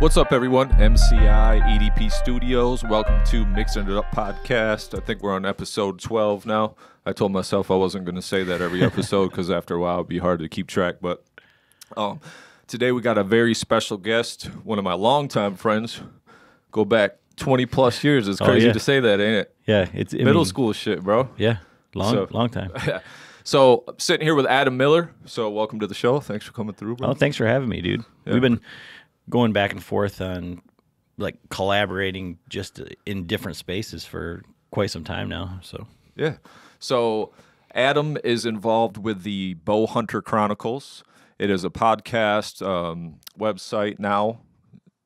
What's up, everyone? MCI EDP Studios. Welcome to Mixing It Up podcast. I think we're on episode 12 now. I told myself I wasn't going to say that every episode because after a while it'd be hard to keep track. But um, today we got a very special guest, one of my longtime friends. Go back 20 plus years. It's oh, crazy oh, yeah. to say that, ain't it? Yeah, it's I middle mean, school shit, bro. Yeah, long so, long time. so I'm sitting here with Adam Miller. So welcome to the show. Thanks for coming through. Bro. Oh, thanks for having me, dude. Yeah. We've been going back and forth on like collaborating just in different spaces for quite some time now. So yeah, so Adam is involved with the Bow Hunter Chronicles. It is a podcast um, website now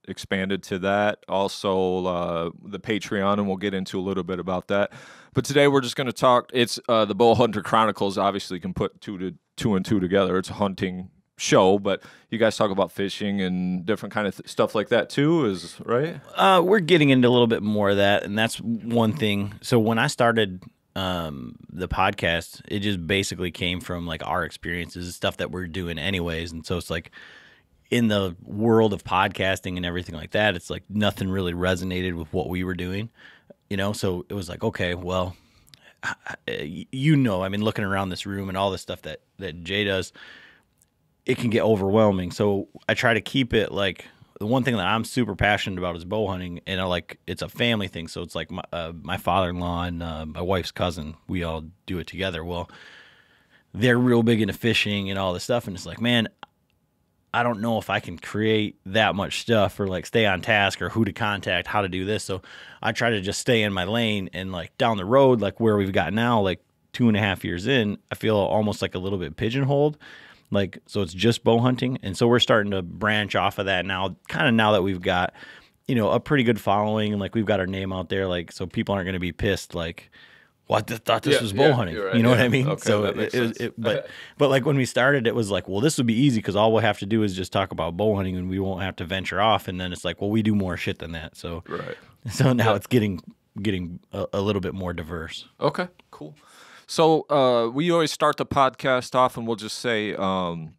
expanded to that. Also, uh, the Patreon, and we'll get into a little bit about that. But today we're just going to talk. It's uh, the Bull Hunter Chronicles. Obviously, can put two to two and two together. It's a hunting show, but you guys talk about fishing and different kind of th- stuff like that too. Is right? Uh, we're getting into a little bit more of that, and that's one thing. So when I started um, the podcast, it just basically came from like our experiences, stuff that we're doing anyways, and so it's like in the world of podcasting and everything like that, it's like nothing really resonated with what we were doing, you know? So it was like, okay, well, you know, I mean, looking around this room and all the stuff that, that Jay does, it can get overwhelming. So I try to keep it like the one thing that I'm super passionate about is bow hunting, and I like it's a family thing. So it's like my uh, my father in law and uh, my wife's cousin, we all do it together. Well, they're real big into fishing and all this stuff, and it's like, man, I don't know if I can create that much stuff or like stay on task or who to contact, how to do this. So I try to just stay in my lane and like down the road, like where we've got now, like two and a half years in, I feel almost like a little bit pigeonholed. Like, so it's just bow hunting. And so we're starting to branch off of that now, kind of now that we've got, you know, a pretty good following and like we've got our name out there. Like, so people aren't going to be pissed. Like, well, I th- thought this yeah, was bow yeah, hunting. Right, you know yeah. what I mean? Okay, so it, it, it, but but like when we started, it was like, well, this would be easy because all we'll have to do is just talk about bow hunting, and we won't have to venture off. And then it's like, well, we do more shit than that. So right. So now it's getting getting a, a, little bit more diverse. Okay, cool. So uh, we always start the podcast off, and we'll just say. Um,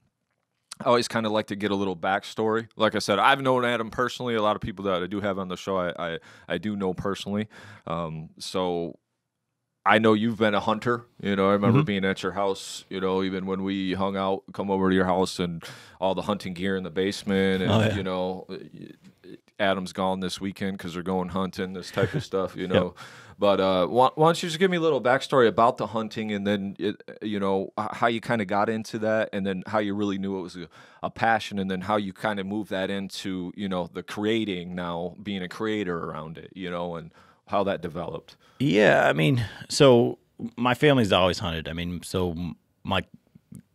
I always kind of like to get a little backstory. Like I said, I've known Adam personally. A lot of people that I do have on the show, I I, I do know personally. Um, so I know you've been a hunter. You know, I remember mm-hmm. being at your house. You know, even when we hung out, come over to your house and all the hunting gear in the basement, and oh, yeah. you know, Adam's gone this weekend because they're going hunting. This type of stuff, you know. yep. But uh, why, why, don't you just give me a little backstory about the hunting, and then it, you know how you kind of got into that, and then how you really knew it was a, a passion, and then how you kind of moved that into you know the creating now, being a creator around it, you know, and how that developed. Yeah, I mean, so my family's always hunted. I mean, so my,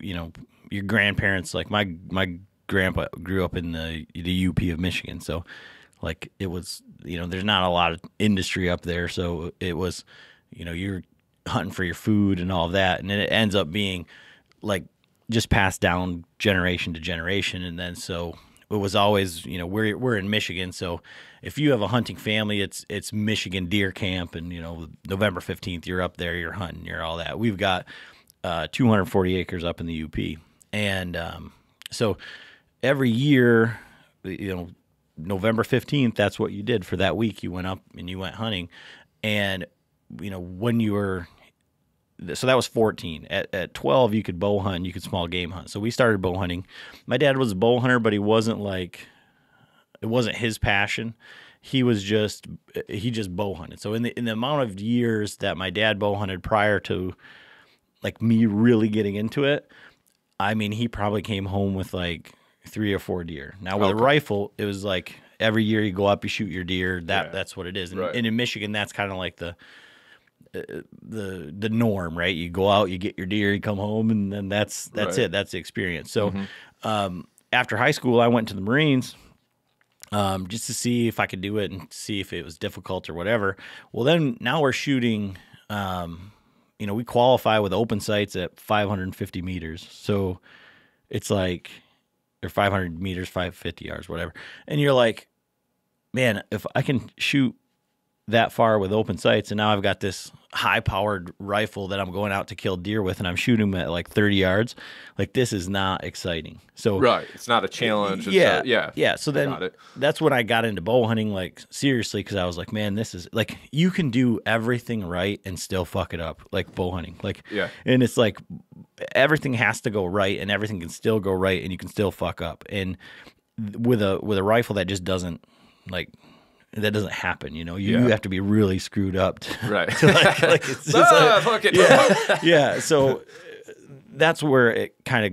you know, your grandparents, like my my grandpa grew up in the the UP of Michigan, so like it was, you know, there's not a lot of industry up there, so it was, you know, you're hunting for your food and all of that, and it ends up being like just passed down generation to generation, and then so it was always you know we're we're in Michigan, so if you have a hunting family, it's it's Michigan deer camp, and you know November fifteenth you're up there, you're hunting, you're all that. We've got uh, 240 acres up in the UP, and um, so every year, you know November fifteenth, that's what you did for that week. You went up and you went hunting, and you know when you were so that was 14. At, at 12, you could bow hunt, you could small game hunt. So we started bow hunting. My dad was a bow hunter, but he wasn't like, it wasn't his passion. He was just, he just bow hunted. So in the, in the amount of years that my dad bow hunted prior to like me really getting into it, I mean, he probably came home with like three or four deer. Now with okay. a rifle, it was like every year you go up, you shoot your deer. That yeah. that's what it is. And, right. and in Michigan, that's kind of like the uh, uh, the the norm, right? You go out, you get your deer, you come home, and then that's that's right. it. That's the experience. So, mm-hmm. um, after high school, I went to the Marines. Um, just to see if I could do it and see if it was difficult or whatever. Well, then now we're shooting. Um, you know, we qualify with open sights at 550 meters, so it's like or 500 meters, 550 yards, whatever. And you're like, man, if I can shoot that far with open sights, and now I've got this high powered rifle that I'm going out to kill deer with, and I'm shooting them at like 30 yards. Like this is not exciting. So right, it's not a challenge. yeah, a, yeah, yeah. So then that's when I got into bow hunting, like seriously, because I was like, man, this is like you can do everything right and still fuck it up, like bow hunting. Like yeah, and it's like everything has to go right, and everything can still go right, and you can still fuck up. And with a with a rifle that just doesn't like that doesn't happen. You know, you, yeah. you have to be really screwed up, to, right? to like, like it's just ah, like, yeah, yeah. So uh, that's where it kind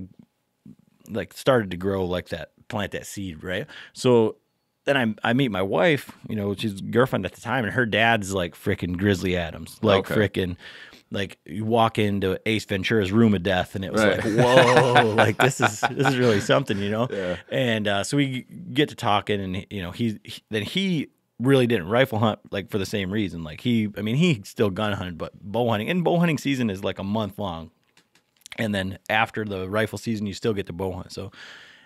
of like started to grow, like that plant that seed, right? So then I I meet my wife, you know, she's girlfriend at the time, and her dad's like freaking Grizzly Adams, like okay. freaking like you walk into Ace Ventura's Room of Death, and it was right. like, whoa, like this is this is really something, you know. Yeah. And uh, so we get to talking, and you know, he, then he really didn't rifle hunt like for the same reason. Like he, I mean, he still gun hunted, but bow hunting and bow hunting season is like a month long, and then after the rifle season, you still get to bow hunt. So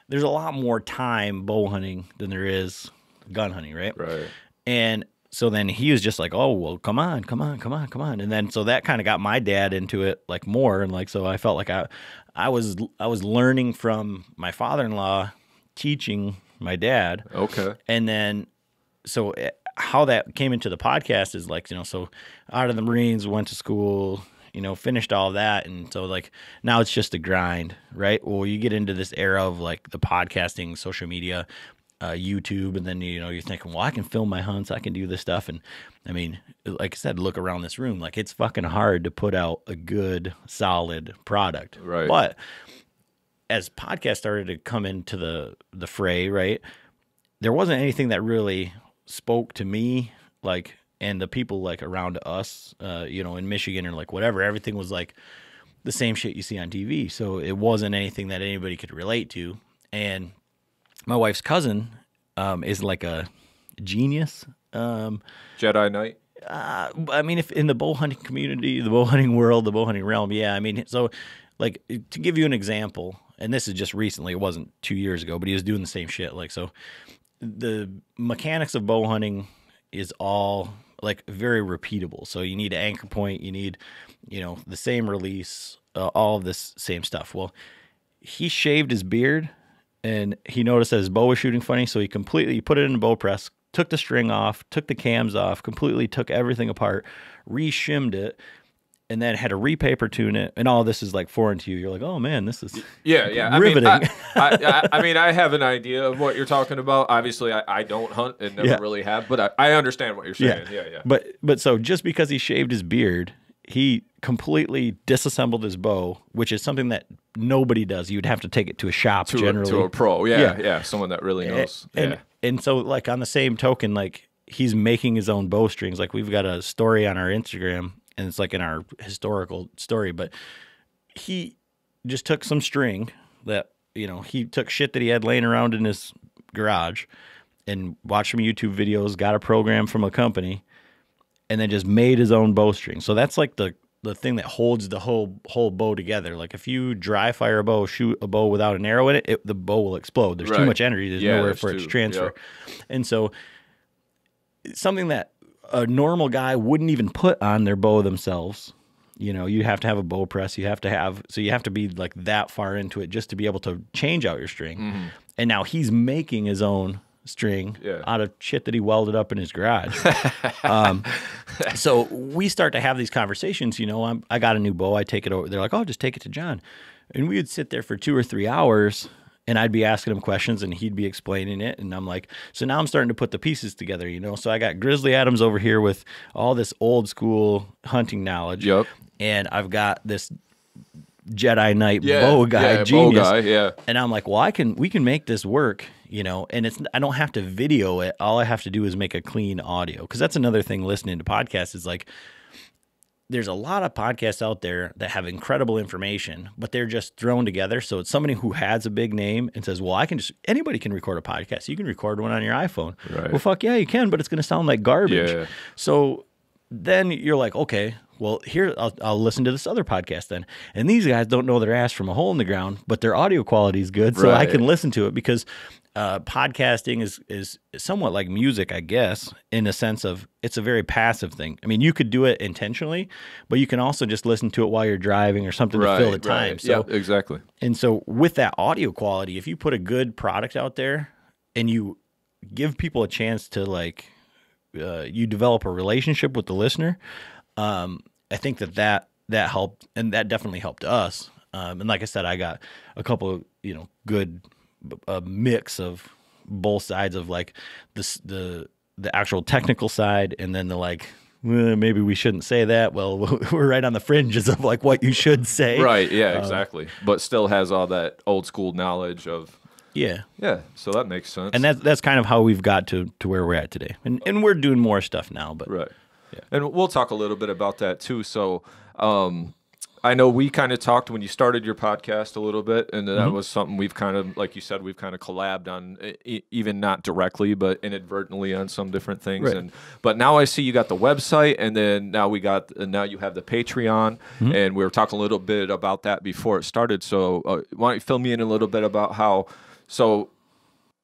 there's a lot more time bow hunting than there is gun hunting, right? Right. And so then he was just like, "Oh well, come on, come on, come on, come on." And then so that kind of got my dad into it like more, and like so I felt like I, I was I was learning from my father-in-law teaching my dad. Okay. And then so eh, how that came into the podcast is like you know so out of the Marines went to school you know finished all that and so like now it's just a grind right well you get into this era of like the podcasting social media uh, YouTube, and then you know you're thinking, well, I can film my hunts, I can do this stuff, and I mean, like I said, look around this room, like it's fucking hard to put out a good, solid product. Right. But as podcasts started to come into the the fray, right, there wasn't anything that really spoke to me like and the people like around us uh, you know in michigan or like whatever everything was like the same shit you see on tv so it wasn't anything that anybody could relate to and my wife's cousin um, is like a genius um, jedi knight uh, i mean if in the bow hunting community the bow hunting world the bow hunting realm yeah i mean so like to give you an example and this is just recently it wasn't two years ago but he was doing the same shit like so the mechanics of bow hunting is all like very repeatable. So you need an anchor point, you need, you know, the same release, uh, all of this same stuff. Well, he shaved his beard and he noticed that his bow was shooting funny. So he completely he put it in a bow press, took the string off, took the cams off, completely took everything apart, reshimmed it, and then had to repaper tune it, and all this is like foreign to you. You're like, oh man, this is yeah, yeah, riveting. I mean I, I, I mean, I, have an idea of what you're talking about. Obviously, I, don't hunt and never yeah. really have, but I, understand what you're saying. Yeah. yeah, yeah. But but so just because he shaved his beard, he completely disassembled his bow, which is something that nobody does. You'd have to take it to a shop to generally a, to a pro. Yeah, yeah, yeah, someone that really knows. And, yeah. and so like on the same token, like he's making his own bowstrings. Like we've got a story on our Instagram and it's like in our historical story, but he just took some string that, you know, he took shit that he had laying around in his garage and watched some YouTube videos, got a program from a company, and then just made his own bowstring. So that's like the the thing that holds the whole whole bow together. Like if you dry fire a bow, shoot a bow without an arrow in it, it the bow will explode. There's right. too much energy. There's yeah, nowhere for too, its transfer. And so something that a normal guy wouldn't even put on their bow themselves. You know, you have to have a bow press. You have to have so you have to be like that far into it just to be able to change out your string. Mm-hmm. And now he's making his own string yeah. out of shit that he welded up in his garage. um, so we start to have these conversations. You know, I'm, i got a new bow. I take it over. They're like, "Oh, just take it to John," and we would sit there for two or three hours and I'd be asking him questions and he'd be explaining it. And I'm like, so now I'm starting to put the pieces together, you know? So I got Grizzly Adams over here with all this old school hunting knowledge. Yep. And I've got this Jedi Knight yeah, bow guy yeah, genius. Bow guy, yeah. And I'm like, well, I can we can make this work, you know, and it's I don't have to video it. All I have to do is make a clean audio. Cause that's another thing listening to podcasts is like there's a lot of podcasts out there that have incredible information, but they're just thrown together. So it's somebody who has a big name and says, "Well, I can just anybody can record a podcast. You can record one on your iPhone." Right. Well, fuck yeah, you can, but it's going to sound like garbage. Yeah. So then you're like, "Okay, well, here I'll, I'll, listen to this other podcast then. And these guys don't know their ass from a hole in the ground, but their audio quality is good, so I can listen to it because uh, podcasting is is somewhat like music, I guess, in a sense of it's a very passive thing. I mean, you could do it intentionally, but you can also just listen to it while you're driving or something right, to fill the time. Right. So yeah, exactly. And so with that audio quality, if you put a good product out there and you give people a chance to like uh, you develop a relationship with the listener um, I think that that that helped, and that definitely helped us. Um, and like I said, I got a couple, of, you know, good a mix of both sides of like the the the actual technical side, and then the like well, maybe we shouldn't say that. Well, we're right on the fringes of like what you should say. Right. Yeah. Um, exactly. But still has all that old school knowledge of. Yeah. Yeah. So that makes sense. And that's that's kind of how we've got to to where we're at today, and and we're doing more stuff now. But right. Yeah. And we'll talk a little bit about that too. So, um, I know we kind of talked when you started your podcast a little bit, and that mm-hmm. was something we've kind of, like you said, we've kind of collabed on, e- even not directly, but inadvertently on some different things. Right. And but now I see you got the website, and then now we got, and now you have the Patreon, mm-hmm. and we were talking a little bit about that before it started. So uh, why don't you fill me in a little bit about how? So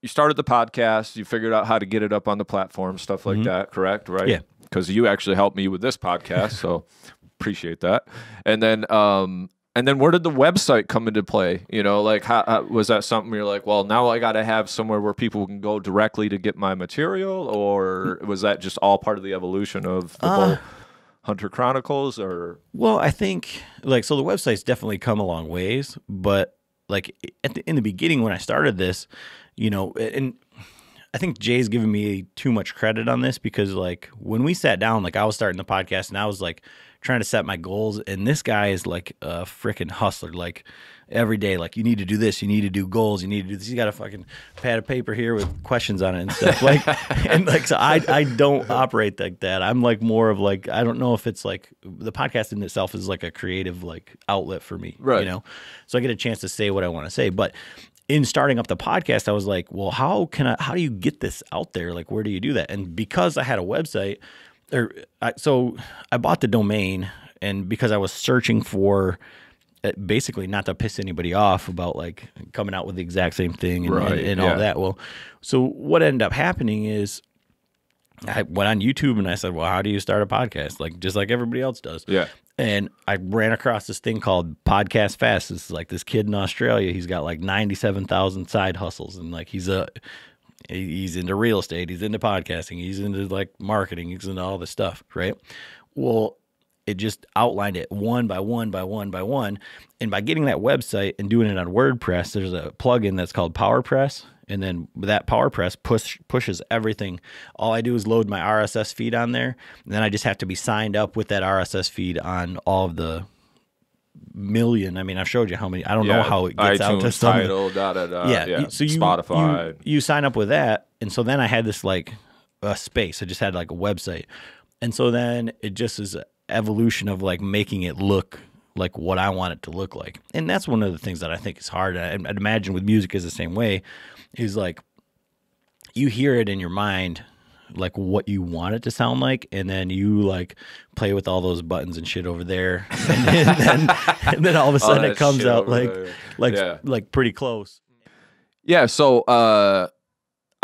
you started the podcast, you figured out how to get it up on the platform, stuff like mm-hmm. that, correct? Right? Yeah because you actually helped me with this podcast. So appreciate that. And then, um, and then where did the website come into play? You know, like how, how was that something you're like, well, now I got to have somewhere where people can go directly to get my material, or was that just all part of the evolution of the uh, whole Hunter Chronicles? Or well, I think like so the website's definitely come a long ways, but like at the, in the beginning when I started this, you know, and I think Jay's giving me too much credit on this because like when we sat down, like I was starting the podcast and I was like trying to set my goals, and this guy is like a freaking hustler. Like every day, like you need to do this, you need to do goals, you need to do this. You got a fucking pad of paper here with questions on it and stuff. Like and like so I I don't operate like that. I'm like more of like I don't know if it's like the podcast in itself is like a creative like outlet for me. Right. You know. So I get a chance to say what I want to say. But in starting up the podcast, I was like, well, how can I, how do you get this out there? Like, where do you do that? And because I had a website, or I, so I bought the domain, and because I was searching for eh, basically not to piss anybody off about like coming out with the exact same thing and, right, and, and yeah. all that. Well, so what ended up happening is I went on YouTube and I said, "Well, how do you start a podcast?" Like just like everybody else does. Yeah. And I ran across this thing called Podcast Fast. It's like this kid in Australia. He's got like ninety-seven thousand side hustles, and like he's a he's into real estate, he's into podcasting, he's into like marketing, he's into all this stuff, right? Well, it just outlined it one by one by one by one, and by getting that website and doing it on WordPress, there's a plugin that's called PowerPress and then that power press push pushes everything. All I do is load my RSS feed on there, and then I just have to be signed up with that RSS feed on all of the million. I mean, I've showed you how many. I don't yeah, know how it gets iTunes, out to some. Title, da, da, da, yeah, yeah. So you, Spotify. You, you sign up with that, and so then I had this like a space. I just had like a website, and so then it just is evolution of like making it look like what I want it to look like. And that's one of the things that I think is hard. I'd imagine with music is the same way. Is like, you hear it in your mind, like what you want it to sound like, and then you like play with all those buttons and shit over there, and then, and then, and then all of a oh, sudden it comes out like, there. like, yeah. like pretty close. Yeah. So, uh,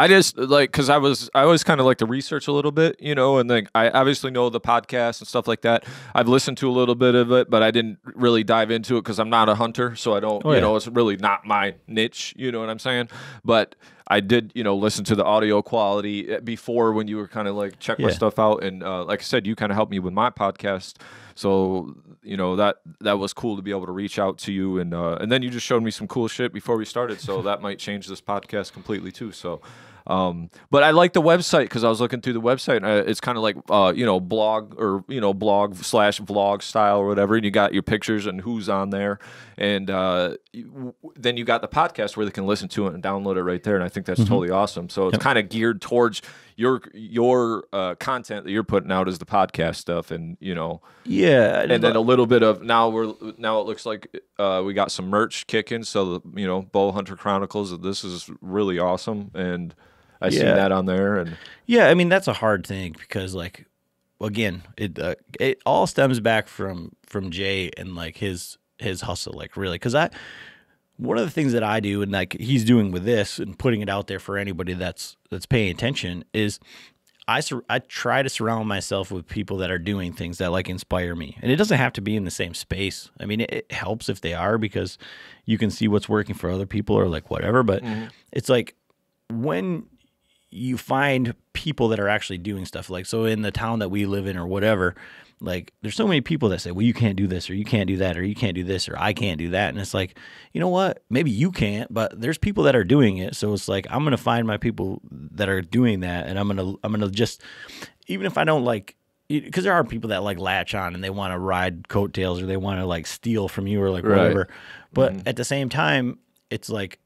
I just like because I was I always kind of like to research a little bit, you know, and like I obviously know the podcast and stuff like that. I've listened to a little bit of it, but I didn't really dive into it because I'm not a hunter, so I don't, oh, you yeah. know, it's really not my niche. You know what I'm saying? But I did, you know, listen to the audio quality eh, before when you were kind of like check yeah. my stuff out, and uh, like I said, you kind of helped me with my podcast, so you know that that was cool to be able to reach out to you, and uh, and then you just showed me some cool shit before we started, so that might change this podcast completely too. So. Um, but I like the website because I was looking through the website. And I, uh, it's kind of like uh, you know blog or you know blog slash vlog style or whatever, and you got your pictures and who's on there, and uh, then you got the podcast where they can listen to it and download it right there. And I think that's mm-hmm. totally awesome. So it's yep. kind of geared towards your your uh, content that you're putting out is the podcast stuff, and you know, yeah, and, and then a little bit of now we're now it looks like uh, we got some merch kicking. So the, you know, Bow Hunter Chronicles. This is really awesome, and I yeah. that on there. And yeah, I mean that's a hard thing because like again, it uh, it all stems back from from Jay and like his his hustle like really because i one of the things that I do, and like he's doing with this and putting it out there for anybody that's that's paying attention, is I sur- I try to surround myself with people that are doing things that like inspire me, and it doesn't have to be in the same space. I mean, it, it helps if they are because you can see what's working for other people or like whatever. But mm-hmm. it's like when you find people that are actually doing stuff like so in the town that we live in or whatever like, there's so many people that say, well, you can't do this, or you can't do that, or you can't do this, or I can't do that. And it's like, you know what? Maybe you can't, but there's people that are doing it. So it's like, I'm going to find my people that are doing that. And I'm going to, I'm going to just, even if I don't like, because there are people that like latch on and they want to ride coattails or they want to like steal from you or like right. whatever. But mm at the same time, it's like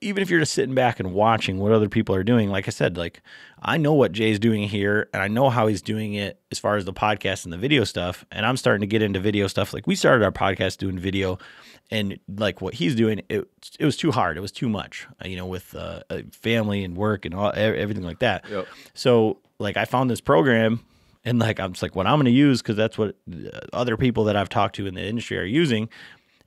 even if you're just sitting back and watching what other people are doing, like I said, like I know what Jay's doing here and I know how he's doing it as far as the podcast and the video stuff. And I'm starting to get into video stuff. Like we started our podcast doing video and like what he's doing, it, it was too hard. It was too much, uh, you know, with uh, uh, family and work and all, everything like that. Yep. So like I found this program and like I'm just like what I'm going to use because that's what uh, other people that I've talked to in the industry are using.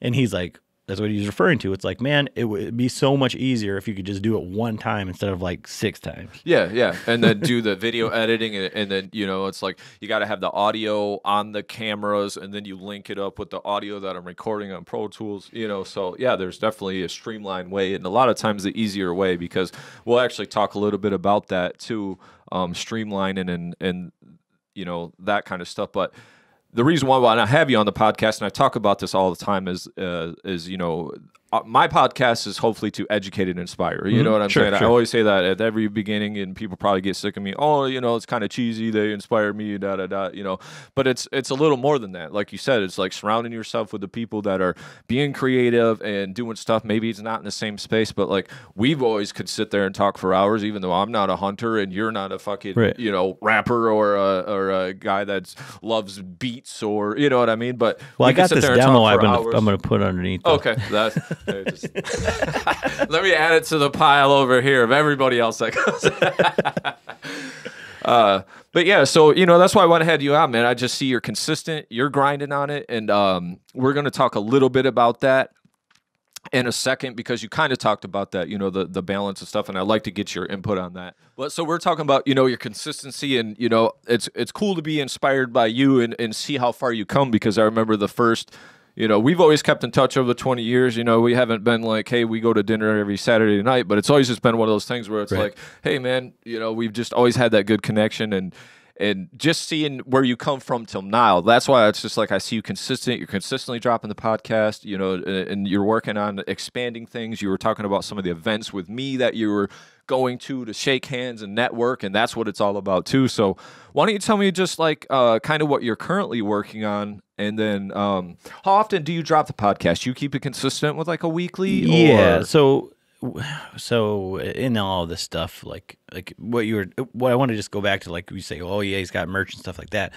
And he's like, that's what he's referring to. It's like, man, it would be so much easier if you could just do it one time instead of like six times. Yeah, yeah, and then do the video editing, and, and, then you know, it's like you got to have the audio on the cameras, and then you link it up with the audio that I'm recording on Pro Tools. You know, so yeah, there's definitely a streamlined way, and a lot of times the easier way because we'll actually talk a little bit about that too, um, streamlining and and you know that kind of stuff, but the reason why, I have you on the podcast and I talk about this all the time is uh, is you know uh, my podcast is hopefully to educate and inspire. You mm-hmm. know what I'm sure, saying? Sure. I always say that at every beginning, and people probably get sick of me. Oh, you know, it's kind of cheesy. They inspire me, da da da. You know, but it's it's a little more than that. Like you said, it's like surrounding yourself with the people that are being creative and doing stuff. Maybe it's not in the same space, but like we've always could sit there and talk for hours, even though I'm not a hunter and you're not a fucking right. you know rapper or a, or a guy that loves beats or you know what I mean. But well, we I got this demo. I'm gonna, I'm gonna put underneath. Okay, that's just, let me add it to the pile over here of everybody else that goes. uh, but yeah, so you know that's why I want to have you out, man. I just see you're consistent, you're grinding on it, and um, we're going to talk a little bit about that in a second because you kind of talked about that, you know, the the balance and stuff, and I'd like to get your input on that. But so we're talking about, you know, your consistency and you know, it's it's cool to be inspired by you and, and see how far you come because I remember the first you know, we've always kept in touch over the 20 years. You know, we haven't been like, hey, we go to dinner every Saturday night, but it's always just been one of those things where it's right. like, hey, man, you know, we've just always had that good connection and, and just seeing where you come from till now that's why it's just like i see you consistent you're consistently dropping the podcast you know and you're working on expanding things you were talking about some of the events with me that you were going to to shake hands and network and that's what it's all about too so why don't you tell me just like uh, kind of what you're currently working on and then, um, how often do you drop the podcast? You keep it consistent with like a weekly? Yeah. So, so in all this stuff, like like what you were, what I want to just go back to, like you say, oh yeah, he's got merch and stuff like that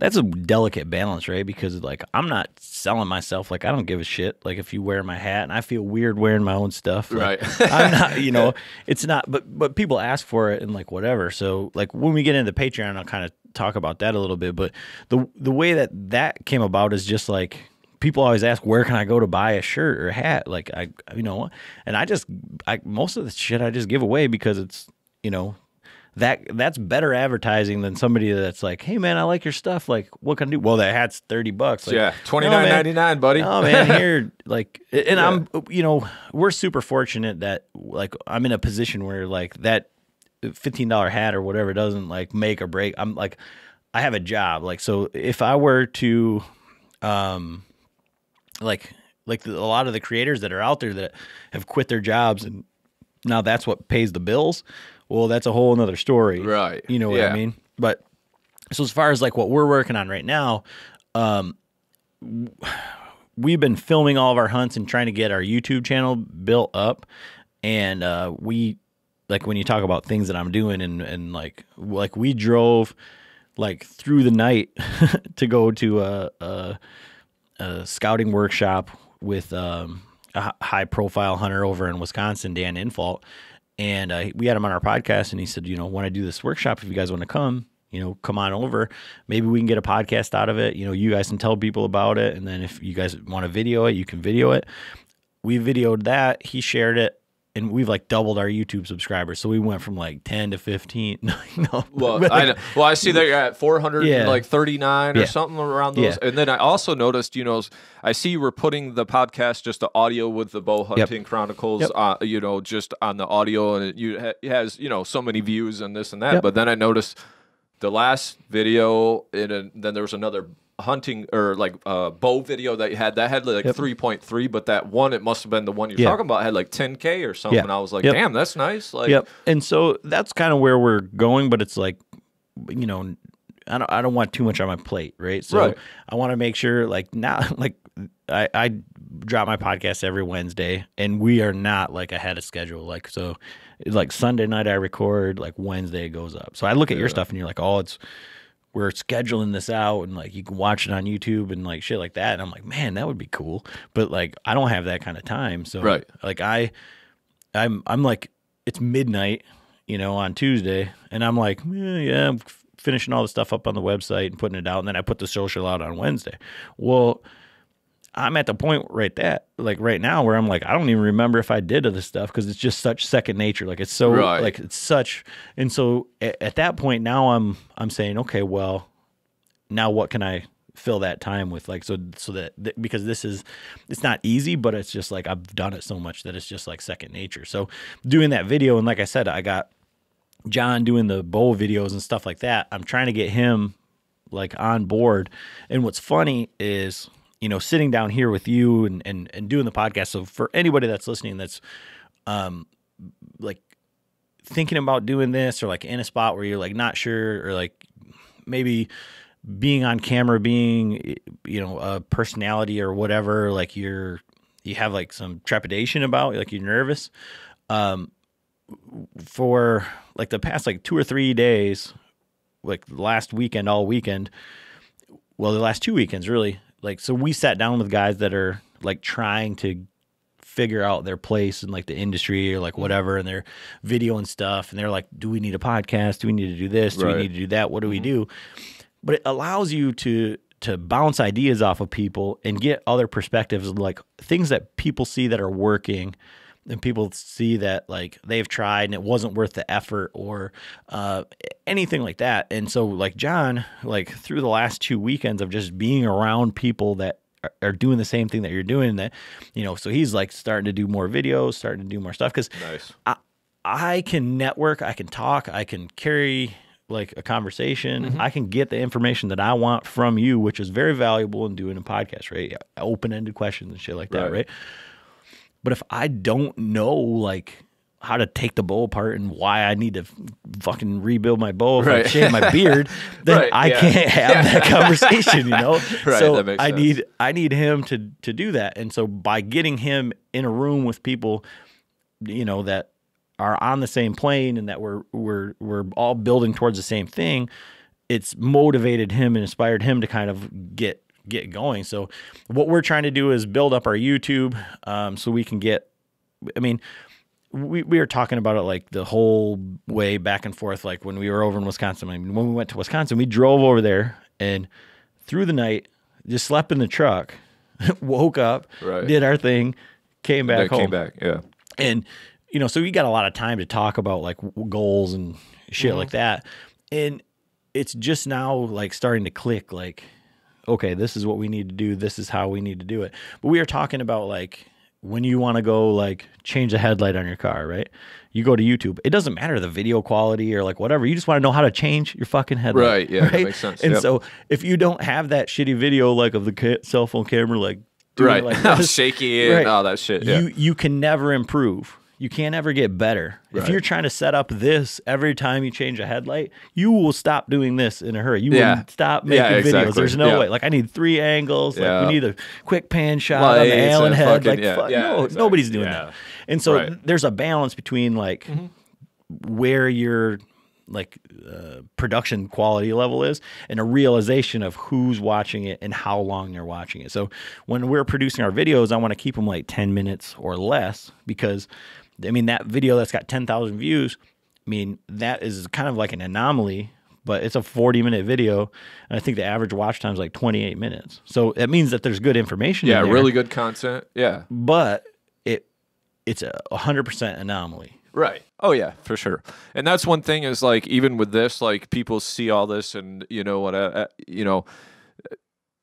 that's a delicate balance, right? Because like I'm not selling myself. Like I don't give a shit. Like if you wear my hat and I feel weird wearing my own stuff, like, right? I'm not, you know, it's not. But but people ask for it and like whatever. So like when we get into Patreon, I'll kind of talk about that a little bit. But the the way that that came about is just like people always ask where can I go to buy a shirt or a hat. Like I you know, and I just I most of the shit I just give away because it's you know that that's better advertising than somebody that's like, hey man, I like your stuff. Like, what can I do? Well, that hat's thirty bucks. Like, yeah, twenty nine no, ninety nine, buddy. oh man, here like, and yeah. I'm you know we're super fortunate that like I'm in a position where like that fifteen dollar hat or whatever doesn't like make or break. I'm like, I have a job. Like, so if I were to, um, like like the, a lot of the creators that are out there that have quit their jobs and now that's what pays the bills well, that's a whole another story. Right. You know what yeah. I mean? But so as far as like what we're working on right now, um, we've been filming all of our hunts and trying to get our YouTube channel built up. And uh, we like when you talk about things that I'm doing and and like like we drove like through the night to go to a, a, a scouting workshop with um, a high profile hunter over in Wisconsin, Dan Infault and uh, we had him on our podcast, and he said, you know, when I do this workshop, if you guys want to come, you know, come on over. Maybe we can get a podcast out of it. You know, you guys can tell people about it. And then if you guys want to video it, you can video it. We videoed that. He shared it and we've like doubled our YouTube subscribers. So we went from like 10 to 15. no, no. Well, like, I know. well, I see that you're at 439 yeah. or yeah. something around those. Yeah. And then I also noticed, you know, I see you were putting the podcast, just the audio with the bow hunting yep. chronicles, yep. Uh, you know, just on the audio and it, you it has, you know, so many views and this and that. Yep. But then I noticed the last video and then there was another hunting or like uh, bow video that you had that had like yep. 3.3 but that one it must have been the one you're yeah. talking about had like 10k or something yeah. i was like yep. damn that's nice like yep and so that's kind of where we're going but it's like you know i don't i don't want too much on my plate right so right. i want to make sure like now like I, I drop my podcast every Wednesday and we are not like ahead of schedule. Like so like Sunday night I record, like Wednesday it goes up. So I look at yeah. your stuff and you're like, oh, it's we're scheduling this out and like you can watch it on YouTube and like shit like that. And I'm like, man, that would be cool. But like I don't have that kind of time. So right. like I I'm I'm like it's midnight, you know, on Tuesday, and I'm like, yeah, yeah, I'm finishing all the stuff up on the website and putting it out, and then I put the social out on Wednesday. Well, I'm at the point right that like right now where I'm like I don't even remember if I did other stuff because it's just such second nature. Like it's so right. like it's such and so at, at, that point now I'm I'm saying okay well now what can I fill that time with like so so that th- because this is it's not easy but it's just like I've done it so much that it's just like second nature. So doing that video and like I said I got John doing the bowl videos and stuff like that. I'm trying to get him like on board. And what's funny is you know, sitting down here with you and and and doing the podcast. So for anybody that's listening, that's um like thinking about doing this or like in a spot where you're like not sure or like maybe being on camera being you know a personality or whatever like you're you have like some trepidation about like you're nervous um for like the past like two or three days like last weekend all weekend well the last two weekends really like so we sat down with guys that are like trying to figure out their place in like the industry or like whatever and they're videoing stuff and they're like do we need a podcast do we need to do this do right. we need to do that what do mm-hmm. we do but it allows you to to bounce ideas off of people and get other perspectives like things that people see that are working and people see that like they've tried and it wasn't worth the effort or uh, anything like that. And so like John, like through the last two weekends of just being around people that are, doing the same thing that you're doing that you know so he's like starting to do more videos starting to do more stuff because nice. I, I can network i can talk i can carry like a conversation. Mm-hmm. I can get the information that I want from you, which is very valuable in doing a podcast, right? Open ended questions and shit like that, right? right? But if I don't know like how to take the bow apart and why I need to fucking rebuild my bow if right. I shave my beard, then right, I yeah. can't have yeah. that conversation, you know? right, so I need I need him to to do that. And so by getting him in a room with people, you know, that are on the same plane and that we're we're we're all building towards the same thing, it's motivated him and inspired him to kind of get get going. So what we're trying to do is build up our YouTube um, so we can get. I mean, we we were talking about it like the whole way back and forth. Like when we were over in Wisconsin, I mean, when we went to Wisconsin, we drove over there and through the night, just slept in the truck, woke up, right. did our thing, came back yeah, home. Came back, yeah. And you know, so we got a lot of time to talk about like goals and shit mm-hmm. like that. And it's just now like starting to click like okay, this is what we need to do. This is how we need to do it. But we are talking about like when you want to go like change a headlight on your car, right? You go to YouTube. It doesn't matter the video quality or like whatever. You just want to know how to change your fucking headlight. Right. Yeah. Right? Makes sense. And yep. so if you don't have that shitty video like of the cell phone camera like right, like shaky and right. all that shit. Yeah. You you can never improve you can't ever get better. Right. If you're trying to set up this every time you change a headlight, you will stop doing this in a hurry. You yeah. will stop making yeah, exactly. videos. There's no yeah. way. Like I need three angles. Like we need a quick pan shot Lights on the Allen head. Fucking, like fuck, no, exactly. nobody's doing that. And so right. there's a balance between like mm-hmm. where you're like uh, production quality level is and a realization of who's watching it and how long they're watching it. So when we're producing our videos, I want to keep them like 10 minutes or less because I mean, that video that's got 10,000 views, I mean, that is kind of like an anomaly, but it's a 40 minute video. And I think the average watch time is like 28 minutes. So that means that there's good information. Yeah, there, really good content. Yeah. But it it's a 100% anomaly. Right. Oh yeah, for sure. And that's one thing is like even with this, like people see all this and you know what, uh, uh you know,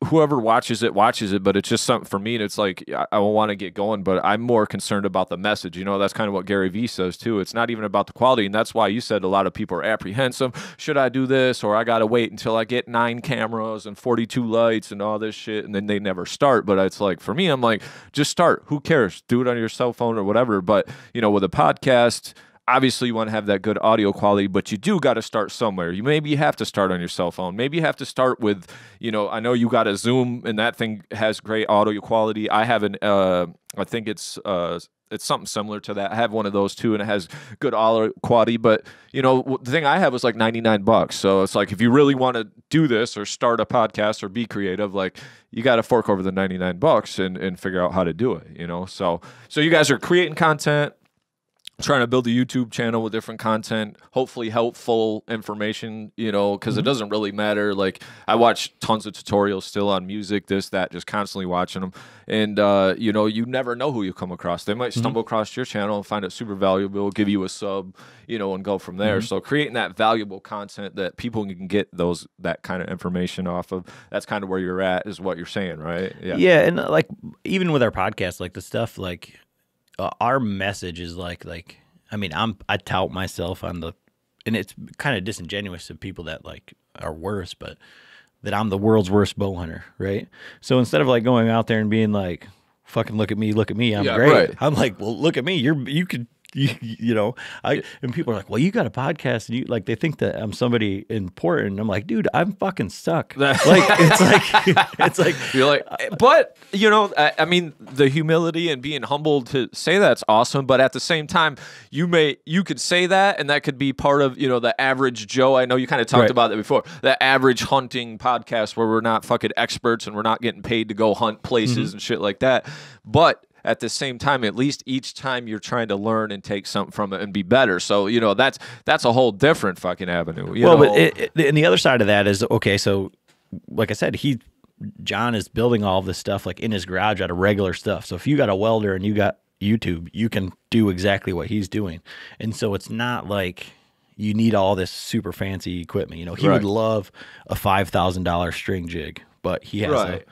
whoever watches it watches it but it's just something for me and it's like i, I want to get going but i'm more concerned about the message you know that's kind of what gary vee says too it's not even about the quality and that's why you said a lot of people are apprehensive should i do this or i gotta wait until i get nine cameras and 42 lights and all this shit and then they never start but it's like for me i'm like just start who cares do it on your cell phone or whatever but you know with a podcast obviously you want to have that good audio quality but you do got to start somewhere you maybe you have to start on your cell phone maybe you have to start with you know i know you got a zoom and that thing has great audio quality i have an uh, i think it's uh, it's something similar to that. I have one of those too, and it has good audio quality. But you know, the thing I have was like ninety nine bucks. So it's like if you really want to do this or start a podcast or be creative, like you got to fork over the ninety nine bucks and and figure out how to do it. You know, so so you guys are creating content trying to build a YouTube channel with different content, hopefully helpful information, you know, because mm -hmm. it mm-hmm. doesn't really matter. Like I watch tons of tutorials still on music, this, that, just constantly watching them. And, uh, you know, you never know who you come across. They might stumble mm -hmm. across your channel and find it super valuable, give you a sub, you know, and go from there. Mm -hmm. So creating that valuable content that people can get those, that kind of information off of, that's kind of where you're at is what you're saying, right? Yeah. Yeah. And uh, like, even with our podcast, like the stuff, like, uh, our message is like like I mean I'm I tout myself on the and it's kind of disingenuous to people that like are worse, but that I'm the world's worst bow hunter, right? So instead of like going out there and being like, fucking look at me, look at me, I'm yeah, great. Right. I'm like, well, look at me. You're you could you, you know, I and people are like, well, you got a podcast, and you like they think that I'm somebody important. I'm like, dude, I'm fucking stuck. like it's like it's like you're like, uh, eh, but you know, I, I mean, the humility and being humble to say that's awesome, but at the same time, you may you could say that, and that could be part of you know the average Joe. I know you kind of talked right. about that before, the average hunting podcast where we're not fucking experts and we're not getting paid to go hunt places mm -hmm. and shit like that, but at the same time, at least each time you're trying to learn and take something from it and be better. So you know that's that's a whole different fucking avenue. well, know? but it, it, and the other side of that is okay. So like I said, he John is building all this stuff like in his garage out of regular stuff. So if you got a welder and you got YouTube, you can do exactly what he's doing. And so it's not like you need all this super fancy equipment. You know, he right. would love a five thousand dollar string jig, but he has right. a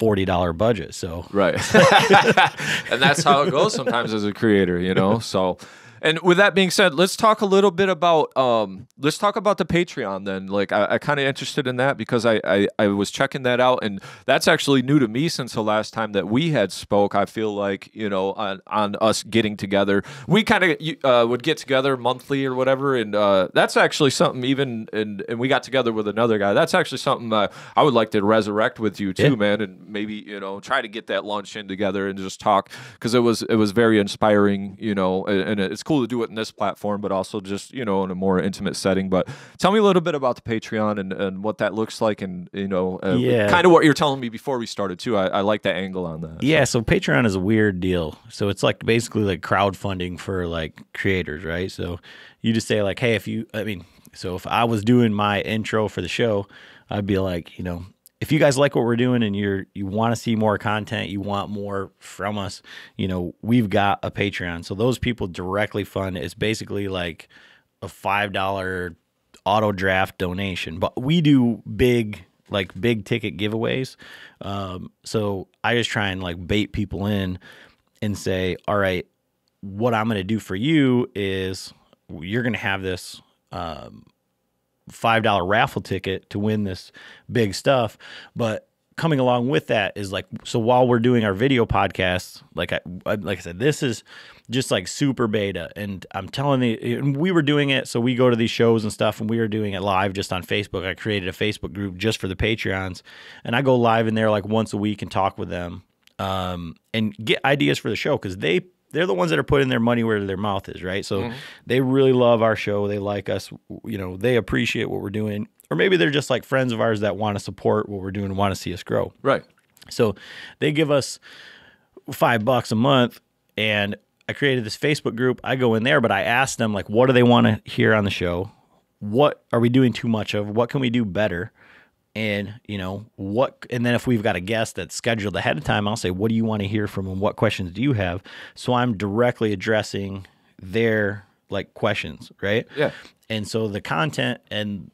forty dollar budget. So right, and that's how it goes sometimes as a creator, you know. So and with that being said, let's talk a little bit about um, let's talk about the Patreon then. Like I, I kind of interested in that because I, I I was checking that out, and that's actually new to me since the last time that we had spoke. I feel like you know on on us getting together, we kind of uh, would get together monthly or whatever, and uh, that's actually something even and and we got together with another guy. That's actually something uh, I would like to resurrect with you too, yeah. man, and maybe you know try to get that lunch in together and just talk because it was it was very inspiring, you know, and, and it's cool to do it in this platform, but also just you know in a more intimate setting. But tell me a little bit about the Patreon and, and what that looks like, and you know, uh, yeah. kind of what you're telling me before we started too. I, I like that angle on that. Yeah, so. so Patreon is a weird deal. So it's like basically like crowdfunding for like creators, right? So you just say like, hey, if you, I mean, so if I was doing my intro for the show, I'd be like, you know, if you guys like what we're doing and you're you want to see more content, you want more from us, you know, we've got a Patreon. So those people directly fund it's basically like a five dollar auto draft donation. But we do big like big ticket giveaways. Um, so I just try and like bait people in and say, all right, what I'm gonna do for you is you're gonna have this um, $5 raffle ticket to win this big stuff. But coming along with that is like so while we're doing our video podcasts like I, like I said this is just like super beta and I'm telling you we were doing it so we go to these shows and stuff and we are doing it live just on Facebook I created a Facebook group just for the Patreons and I go live in there like once a week and talk with them um, and get ideas for the show cuz they they're the ones that are putting their money where their mouth is, right? So mm-hmm. they really love our show. They like us. You know, they appreciate what we're doing. Or maybe they're just like friends of ours that want to support what we're doing, want to see us grow. Right. So they give us five bucks a month. And I created this Facebook group. I go in there, but I ask them, like, what do they want to hear on the show? What are we doing too much of? What can we do better? and you know what and then if we've got a guest that's scheduled ahead of time i'll say what do you want to hear from them what questions do you have so i'm directly addressing their like questions right yeah and so the content and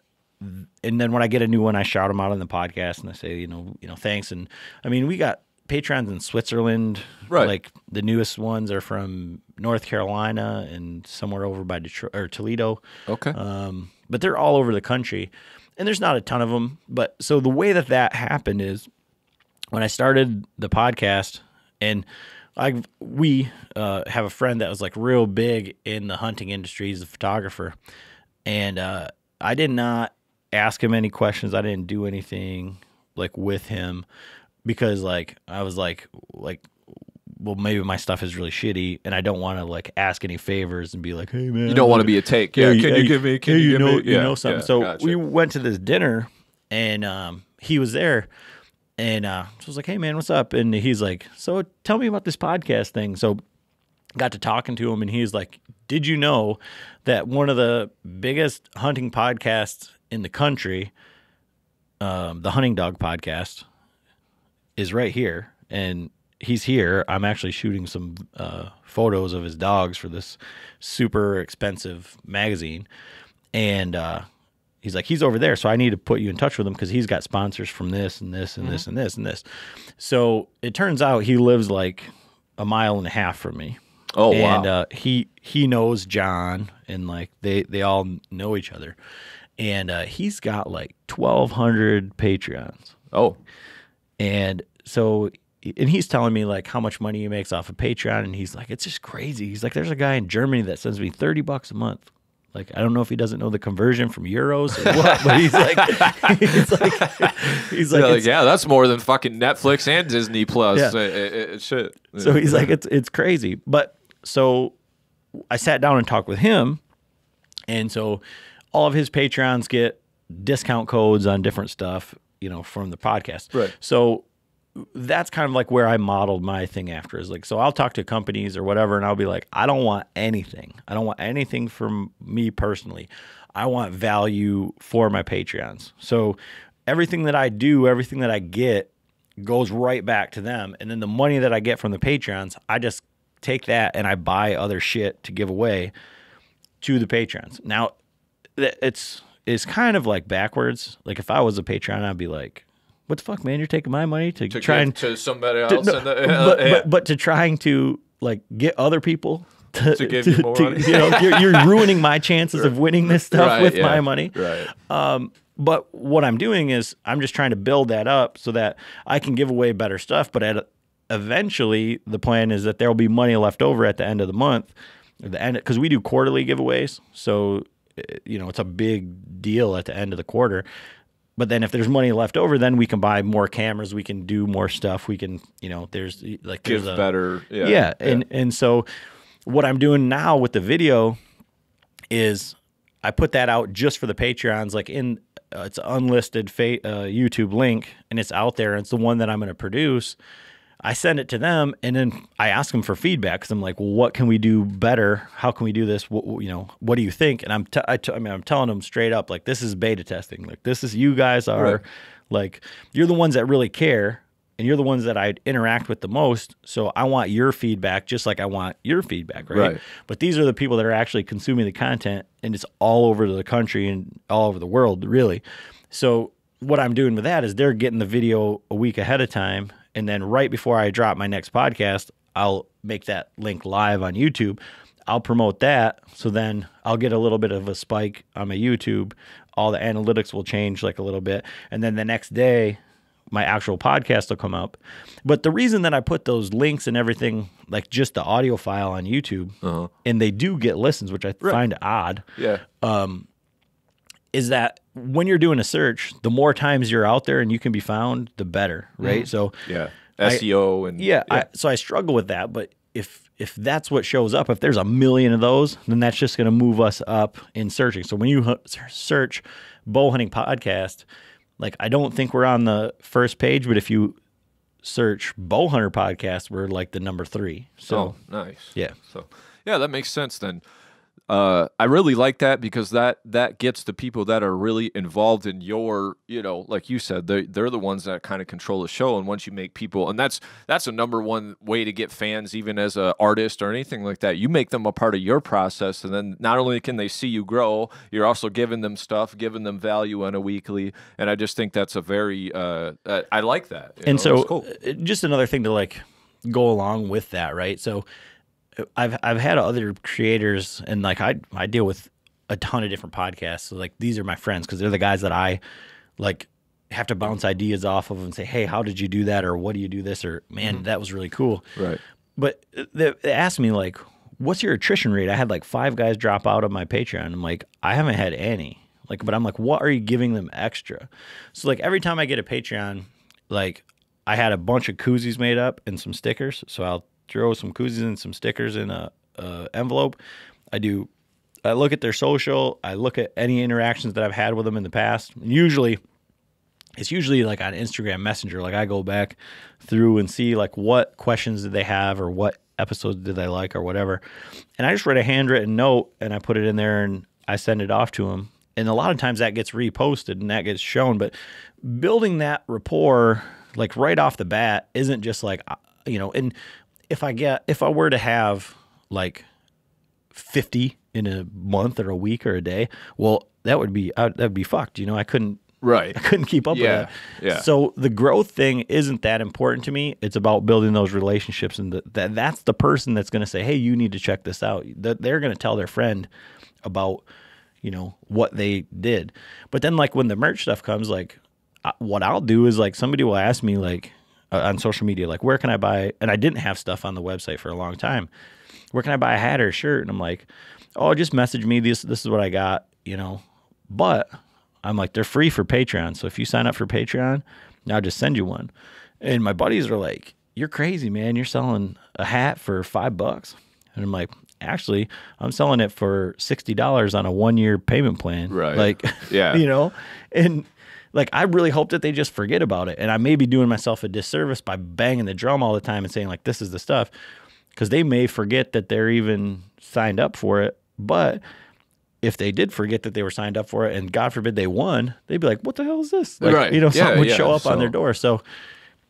and then when i get a new one i shout them out on the podcast and i say you know you know thanks and i mean we got patrons in switzerland right like the newest ones are from north carolina and somewhere over by detroit or toledo okay um but they're all over the country and there's not a ton of them. But so the way that that happened is when I started the podcast, and I we uh, have a friend that was like real big in the hunting industry. He's a photographer, and uh, I did not ask him any questions. I didn't do anything like with him because like I was like like well, maybe my stuff is really shitty, and I don't want to like ask any favors and be like, hey man, you don't want to be a take. Yeah, hey, can hey, you give me? Can hey, you, you know, me? you yeah, something? Yeah, so gotcha. we went to this dinner, and um, he was there, and uh, so I was like, hey man, what's up? And he's like, so tell me about this podcast thing. So got to talking to him, and he's like, did you know that one of the biggest hunting podcasts in the country, um, the Hunting Dog Podcast, is right here and he's here. I'm actually shooting some uh, photos of his dogs for this super expensive magazine, and uh, he's like, he's over there, so I need to put you in touch with him because he's got sponsors from this and this and mm-hmm. this and this and this. So it turns out he lives like a mile and a half from me. Oh and, wow! And uh, he he knows John, and like they they all know each other, and uh, he's got like 1,200 Patreons. Oh, and so and he's telling me like how much money he makes off of Patreon, and he's like, it's just crazy. He's like, there's a guy in Germany that sends me thirty bucks a month. Like I don't know if he doesn't know the conversion from euros or what, but he's like, he's like, he's like, like yeah, that's more than fucking Netflix and Disney Plus. Yeah. It, it, it, shit. So he's like, it's it's crazy. But so I sat down and talked with him, and so all of his patrons get discount codes on different stuff, you know, from the podcast. Right. So that's kind of like where I modeled my thing after is like, so I'll talk to companies or whatever, and I'll be like, I don't want anything. I don't want anything from me personally. I want value for my Patreons. So everything that I do, everything that I get goes right back to them. And then the money that I get from the Patreons, I just take that and I buy other shit to give away to the Patreons. Now, it's, it's kind of like backwards. Like if I was a Patreon, I'd be like, what the fuck, man? You're taking my money to, to try and to somebody else. To, no, the, but, uh, yeah. but, but to trying to like get other people to, to give you more money. You know, you're, you're, ruining my chances of winning this stuff right, with yeah. my money. Right. Um, but what I'm doing is I'm just trying to build that up so that I can give away better stuff. But at, eventually, the plan is that there will be money left over at the end of the month. The end because we do quarterly giveaways, so eh, you know it's a big deal at the end of the quarter but then if there's money left over, then we can buy more cameras, we can do more stuff, we can, you know, there's like give there's a, better, yeah, yeah, and yeah. and so what I'm doing now with the video is I put that out just for the Patreons, like in uh, it's unlisted fa- uh, YouTube link, and it's out there, and it's the one that I'm going to produce. I send it to them and then I ask them for feedback because I'm like, well, what can we do better? How can we do this? What, you know, what do you think? And I'm, t- I, t- I mean, I'm telling them straight up, like, this is beta testing. Like, this is you guys are, right. like, you're the ones that really care and you're the ones that I interact with the most. So I want your feedback just like I want your feedback, right? right? But these are the people that are actually consuming the content and it's all over the country and all over the world, really. So what I'm doing with that is they're getting the video a week ahead of time and then right before I drop my next podcast, I'll make that link live on YouTube. I'll promote that. So then I'll get a little bit of a spike on my YouTube. All the analytics will change like a little bit. And then the next day, my actual podcast will come up. But the reason that I put those links and everything, like just the audio file on YouTube, uh-huh. and they do get listens, which I right. find odd. Yeah. Um, is that when you're doing a search, the more times you're out there and you can be found, the better, right? Mm. So yeah, SEO I, and yeah. yeah. I, so I struggle with that, but if if that's what shows up, if there's a million of those, then that's just going to move us up in searching. So when you search bow hunting podcast, like I don't think we're on the first page, but if you search bow hunter podcast, we're like the number three. So oh, nice, yeah. So yeah, that makes sense then uh, I really like that because that that gets the people that are really involved in your, you know, like you said, they they're the ones that kind of control the show. And once you make people, and that's that's a number one way to get fans, even as an artist or anything like that. You make them a part of your process, and then not only can they see you grow, you're also giving them stuff, giving them value on a weekly. And I just think that's a very, uh, I, uh, I like that. And know, so, cool. Uh, just another thing to like go along with that, right? So I've I've had other creators, and like I I deal with a ton of different podcasts. So like these are my friends because they're the guys that I like have to bounce ideas off of and say, hey, how did you do that, or what do you do this, or man, mm-hmm. that was really cool. Right. But they, they asked me like, what's your attrition rate? I had like five guys drop out of my Patreon. I'm like, I haven't had any. Like, but I'm like, what are you giving them extra? So like every time I get a Patreon, like I had a bunch of koozies made up and some stickers. So I'll throw some koozies and some stickers in a, a envelope. I do. I look at their social. I look at any interactions that I've had with them in the past. And usually, it's usually like on Instagram Messenger. Like I go back through and see like what questions did they have or what episodes did they like or whatever. And I just write a handwritten note and I put it in there and I send it off to them. And a lot of times that gets reposted and that gets shown. But building that rapport like right off the bat isn't just like uh, you know and if I get if I were to have like 50 in a month or a week or a day, well, that would be uh, that would be fucked. You know, I couldn't right. I couldn't keep up yeah. with that. Yeah. So the growth thing isn't that important to me. It's about building those relationships, and the, that that's the person that's going to say, "Hey, you need to check this out." That they're going to tell their friend about you know what they did. But then, like when the merch stuff comes, like what I'll do is like somebody will ask me like, uh, on social media, like where can I buy? And I didn't have stuff on the website for a long time. Where can I buy a hat or a shirt? And I'm like, oh, just message me. This this is what I got, you know. But I'm like, they're free for Patreon. So if you sign up for Patreon, I'll just send you one. And my buddies are like, you're crazy, man. You're selling a hat for five bucks. And I'm like, actually, I'm selling it for $60 on a one year payment plan. Right. Like, yeah. you know, and like I really hope that they just forget about it. And I may be doing myself a disservice by banging the drum all the time and saying like this is the stuff because they may forget that they're even signed up for it. But if they did forget that they were signed up for it and God forbid they won, they'd be like, what the hell is this? Like, right. You know, yeah, something would yeah. show up so, on their door. So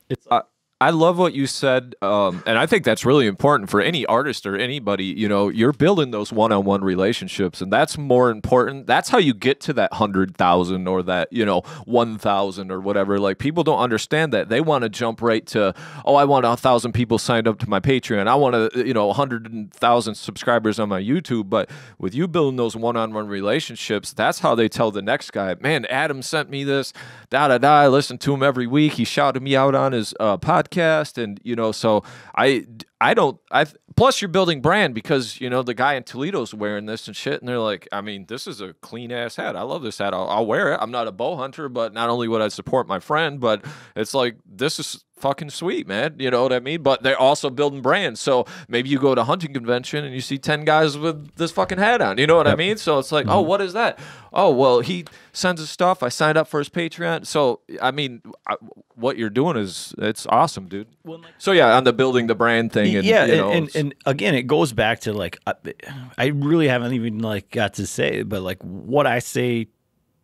it's. Uh, I love what you said, um, and I think that's really important for any artist or anybody. You know, you're building those one-on-one relationships, and that's more important. That's how you get to that hundred thousand or that you know one thousand or whatever. Like people don't understand that they want to jump right to, oh, I want a thousand people signed up to my Patreon. I want to you know hundred thousand subscribers on my YouTube. But with you building those one-on-one relationships, that's how they tell the next guy, man, Adam sent me this, da da da. I listen to him every week. He shouted me out on his uh, podcast podcast and you know so I I don't. I plus you're building brand because you know the guy in Toledo's wearing this and shit, and they're like, I mean, this is a clean ass hat. I love this hat. I'll, I'll, wear it. I'm not a bow hunter, but not only would I support my friend, but it's like this is fucking sweet, man. You know what I mean? But they're also building brand. So maybe you go to hunting convention and you see ten guys with this fucking hat on. You know what yep. I mean? So it's like, mm -hmm. oh, mm-hmm. what is that? Oh, well, he sends us stuff. I signed up for his Patreon. So I mean, I, what you're doing is it's awesome, dude. Well, like so yeah, on the building the brand thing and, yeah, you know, and, and, again, it goes back to like I, uh, I really haven't even like got to say, it, but like what I say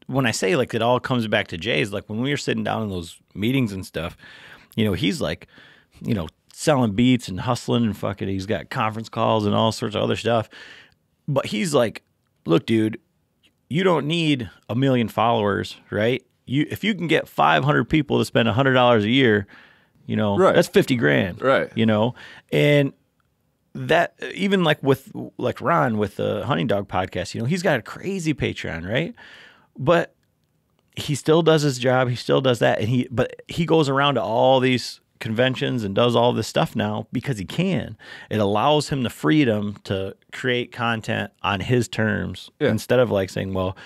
when I say like it all comes back to Jay's, like when we were sitting down in those meetings and stuff, you know, he's like, you know, selling beats and hustling and fucking he's got conference calls and all sorts of other stuff. But he's like, look, dude, you don't need a million followers, right? You if you can get 500 people to spend $100 a year, you know right. that's 50 grand right you know and that even like with like ron with the hunting dog podcast you know he's got a crazy patreon right but he still does his job he still does that and he but he goes around to all these conventions and does all this stuff now because he can it allows him the freedom to create content on his terms yeah. instead of like saying well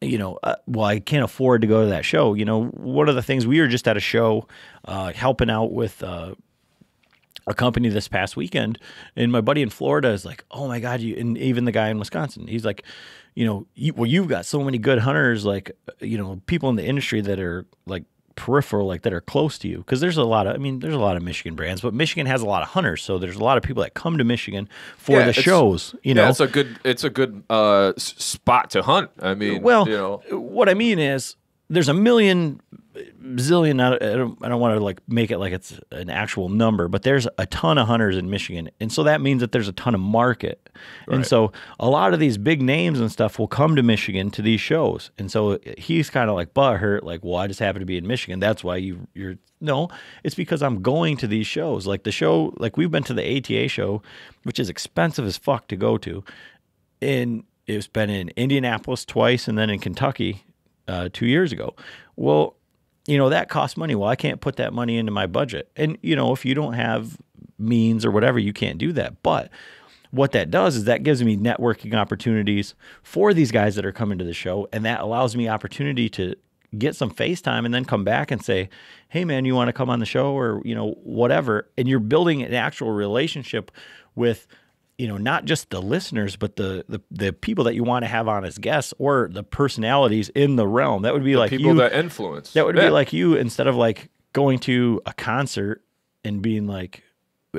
you know, uh, well, I can't afford to go to that show. You know, one of the things we were just at a show uh, helping out with uh, a company this past weekend, and my buddy in Florida is like, "Oh my god!" You, and even the guy in Wisconsin, he's like, "You know, you, well, you've got so many good hunters, like you know, people in the industry that are like peripheral, like that are close to you, because there's a lot of, I mean, there's a lot of Michigan brands, but Michigan has a lot of hunters, so there's a lot of people that come to Michigan for yeah, the shows. You know, yeah, it's a good, it's a good uh, spot to hunt. I mean, well, you know. what I mean is, there's a million zillion. I don't, I don't want to like make it like it's an actual number, but there's a ton of hunters in Michigan, and so that means that there's a ton of market, right. and so a lot of these big names and stuff will come to Michigan to these shows, and so he's kind of like butthurt, like, well, I just happen to be in Michigan, that's why you you're no, it's because I'm going to these shows, like the show, like we've been to the ATA show, which is expensive as fuck to go to, and it's been in Indianapolis twice and then in Kentucky uh, two years ago. Well, you know, that costs money. Well, I can't put that money into my budget. And, you know, if you don't have means or whatever, you can't do that. But what that does is that gives me networking opportunities for these guys that are coming to the show. And that allows me opportunity to get some FaceTime and then come back and say, hey, man, you want to come on the show or, you know, whatever. And you're building an actual relationship with you know not just the listeners but the the, the people that you want to have on as guests or the personalities in the realm that would be the like people you, that influence that would yeah. be like you instead of like going to a concert and being like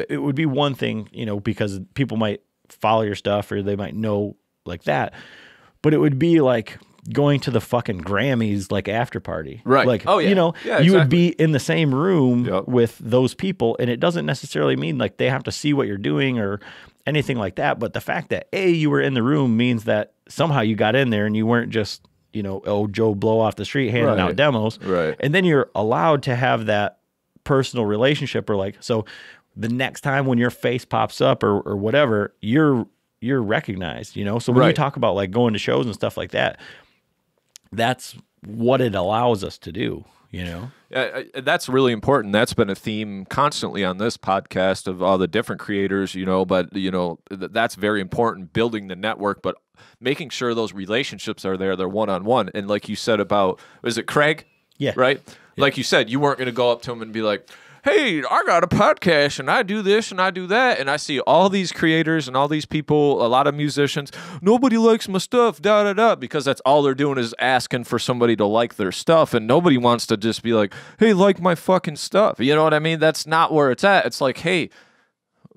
it would be one thing you know because people might follow your stuff or they might know like that but it would be like going to the fucking Grammys like after party. Right. Like oh yeah. You know, yeah, exactly. you would be in the same room yep. with those people and it doesn't necessarily mean like they have to see what you're doing or anything like that. But the fact that A, you were in the room means that somehow you got in there and you weren't just, you know, oh, Joe Blow off the street handing right. out demos. Right. And then you're allowed to have that personal relationship or like, so the next time when your face pops up or, or whatever, you're, you're recognized, you know? So when right. we talk about like going to shows and stuff like that, that's what it allows us to do you know uh, that's really important that's been a theme constantly on this podcast of all the different creators you know but you know th that's very important building the network but making sure those relationships are there they're one-on-one and like you said about is it craig yeah right yeah. like you said you weren't going to go up to him and be like hey, I got a podcast and I do this and I do that. And I see all these creators and all these people, a lot of musicians, nobody likes my stuff, da da da, because that's all they're doing is asking for somebody to like their stuff. And nobody wants to just be like, hey, like my fucking stuff. You know what I mean? That's not where it's at. It's like, hey,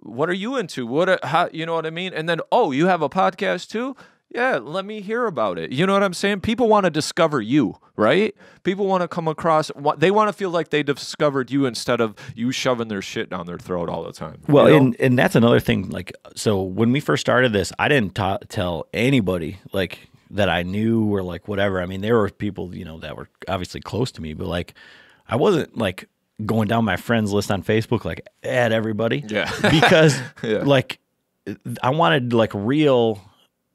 what are you into? What, are, how, you know what I mean? And then, oh, you have a podcast too? yeah, let me hear about it. You know what I'm saying? People want to discover you, right? People want to come across, they want to feel like they discovered you instead of you shoving their shit down their throat all the time. Well, you know? and, and that's another thing. Like, so when we first started this, I didn't ta- tell anybody, like, that I knew or like whatever. I mean, there were people, you know, that were obviously close to me, but like, I wasn't like going down my friends list on Facebook, like, at everybody. Yeah. Because, yeah. like, I wanted like real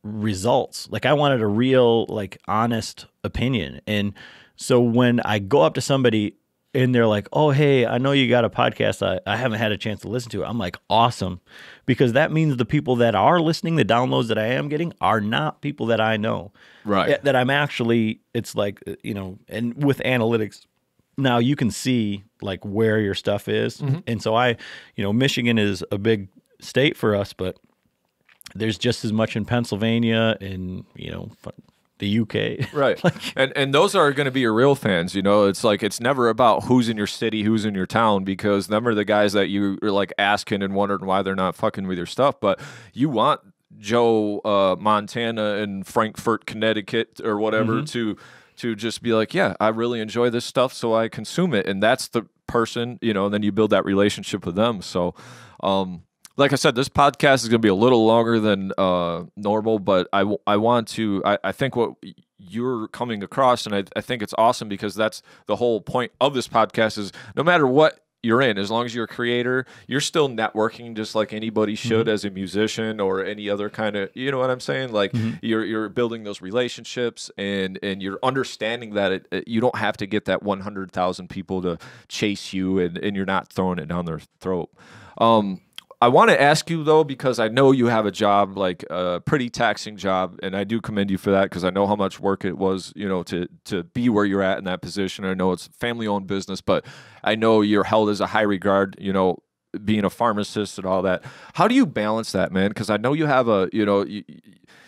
results. Like I wanted a real, like honest opinion. And so when I go up to somebody and they're like, oh, hey, I know you got a podcast. I, I haven't had a chance to listen to it. I'm like, awesome. Because that means the people that are listening, the downloads that I am getting are not people that I know. Right. That I'm actually, it's like, uh, you know, and with analytics, now you can see like where your stuff is. Mm-hmm. And so I, you know, Michigan is a big state for us, but there's just as much in Pennsylvania and you know the UK. Right. like, and and those are going to be your real fans, you know. It's like it's never about who's in your city, who's in your town because them are the guys that you are like asking and wondering why they're not fucking with your stuff, but you want Joe uh, Montana and Frankfort, Connecticut or whatever mm -hmm. to to just be like, yeah, I really enjoy this stuff, so I consume it, and that's the person, you know. And then you build that relationship with them. So, um, like I said, this podcast is going to be a little longer than uh, normal, but I, I want to, I, I think what you're coming across, and I, I think it's awesome because that's the whole point of this podcast is no matter what you're in as long as you're a creator you're still networking just like anybody should mm-hmm. as a musician or any other kind of you know what i'm saying like mm-hmm. you're you're building those relationships and and you're understanding that it, it, you don't have to get that 100000 people to chase you and and you're not throwing it down their throat um, I want to ask you though, because I know you have a job, like a pretty taxing job, and I do commend you for that because I know how much work it was, you know, to to be where you're at in that position. I know it's family owned business, but I know you're held as a high regard, you know, being a pharmacist and all that. How do you balance that, man? Because I know you have a, you know, you,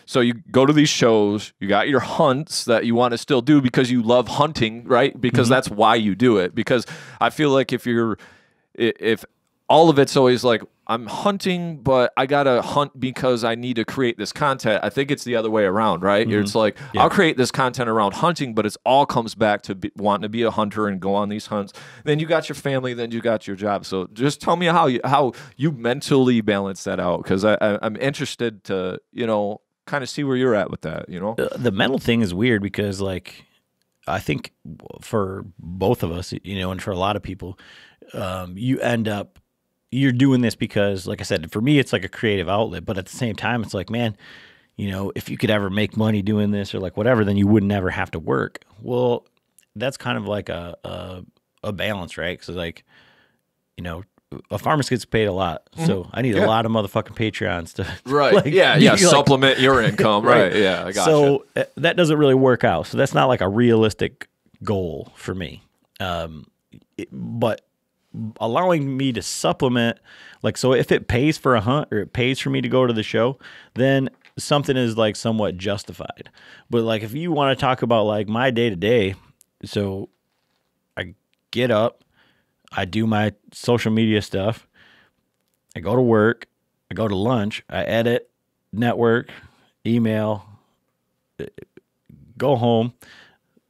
so you go to these shows, you got your hunts that you want to still do because you love hunting, right? Because mm-hmm. that's why you do it. Because I feel like if you're, if all of it's always like I'm hunting, but I gotta hunt because I need to create this content. I think it's the other way around, right? Mm-hmm. It's like yeah. I'll create this content around hunting, but it's all comes back to be, wanting to be a hunter and go on these hunts. Then you got your family, then you got your job. So just tell me how you how you mentally balance that out because I, I I'm interested to you know kind of see where you're at with that. You know, the, the mental thing is weird because like I think for both of us, you know, and for a lot of people, um, you end up you're doing this because, like I said, for me, it's like a creative outlet. But at the same time, it's like, man, you know, if you could ever make money doing this or like whatever, then you wouldn't ever have to work. Well, that's kind of like a a, a balance, right? Because like, you know, a pharmacist gets paid a lot, mm-hmm. so I need yeah. a lot of motherfucking Patreons to right, like, yeah, yeah, supplement your income, right. right. Yeah, I so eh, that doesn't really work out. So that's not like a realistic goal for me. Um, it, but allowing me to supplement like so if it pays for a hunt or it pays for me to go to the show then something is like somewhat justified but like if you want to talk about like my day to day so i get up i do my social media stuff i go to work i go to lunch i edit network email uh, go home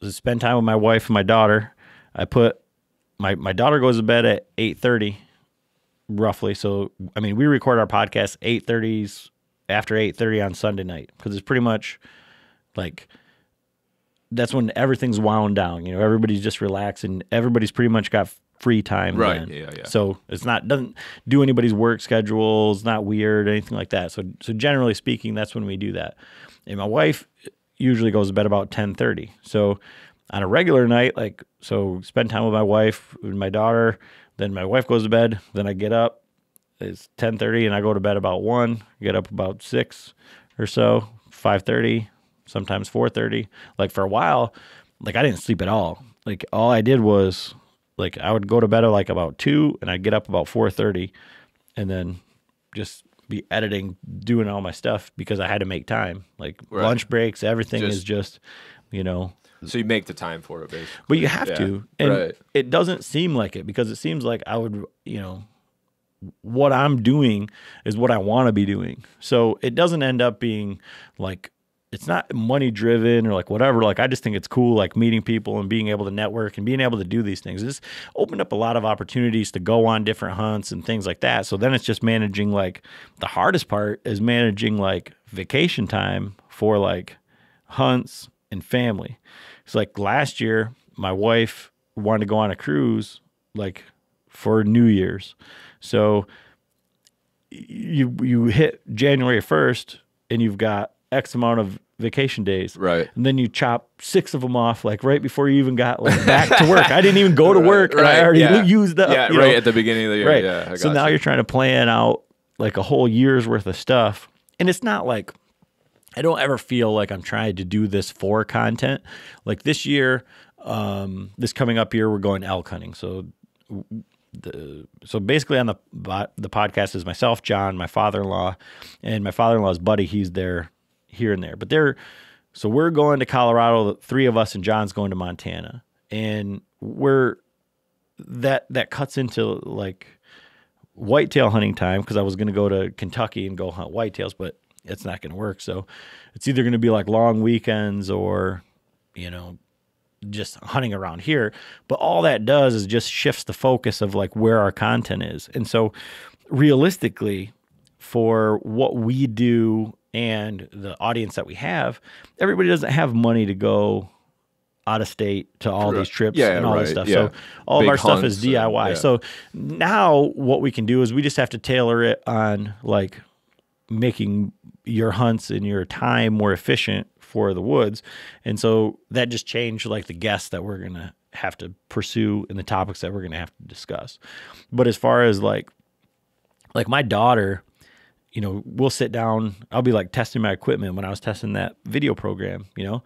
spend time with my wife and my daughter i put my my daughter goes to bed at eight thirty, roughly. So I mean, we record our podcast eight thirties after eight thirty on Sunday night because it's pretty much like that's when everything's wound down. You know, everybody's just relaxing. Everybody's pretty much got free time. Right. Then. Yeah. Yeah. So it's not doesn't do anybody's work schedules. not weird anything like that. So so generally speaking, that's when we do that. And my wife usually goes to bed about ten thirty. So on a regular night, like so, spend time with my wife and my daughter. Then my wife goes to bed. Then I get up. It's ten thirty, and I go to bed about one. Get up about six or so, five thirty, sometimes four thirty. Like for a while, like I didn't sleep at all. Like all I did was like I would go to bed at like about two, and I'd get up about four thirty, and then just be editing, doing all my stuff because I had to make time. Like right. lunch breaks, everything just, is just, you know, so you make the time for it, basically. But you have yeah. to, and right. it doesn't seem like it because it seems like I would, you know, what I'm doing is what I want to be doing. So it doesn't end up being like it's not money driven or like whatever. Like I just think it's cool, like meeting people and being able to network and being able to do these things. This opened up a lot of opportunities to go on different hunts and things like that. So then it's just managing like the hardest part is managing like vacation time for like hunts and family. It's like last year, my wife wanted to go on a cruise like for New Year's. So you you hit January 1st and you've got X amount of vacation days. Right. And then you chop six of them off, like right before you even got like, back to work. I didn't even go to work. Right. I already yeah. used up. Yeah, right know? at the beginning of the year. Right. Yeah, so now you. you're trying to plan out like a whole year's worth of stuff. And it's not like I don't ever feel like I'm trying to do this for content. Like this year, um, this coming up year, we're going elk hunting. So, the, so basically, on the the podcast is myself, John, my father in law, and my father in law's buddy. He's there, here and there, but they're so we're going to Colorado. Three of us, and John's going to Montana, and we're that that cuts into like whitetail hunting time because I was going to go to Kentucky and go hunt whitetails, but it's not going to work. So it's either going to be like long weekends or, you know, just hunting around here. But all that does is just shifts the focus of like where our content is. And so realistically, for what we do and the audience that we have, everybody doesn't have money to go out of state to all these trips yeah, and all right. this stuff. Yeah. So all Big of our stuff is DIY. yeah. So now what we can do is we just have to tailor it on like making your hunts and your time more efficient for the woods. And so that just changed like the guests that we're going to have to pursue and the topics that we're going to have to discuss. But as far as like like my daughter, you know, we'll sit down, I'll be like testing my equipment when I was testing that video program, you know.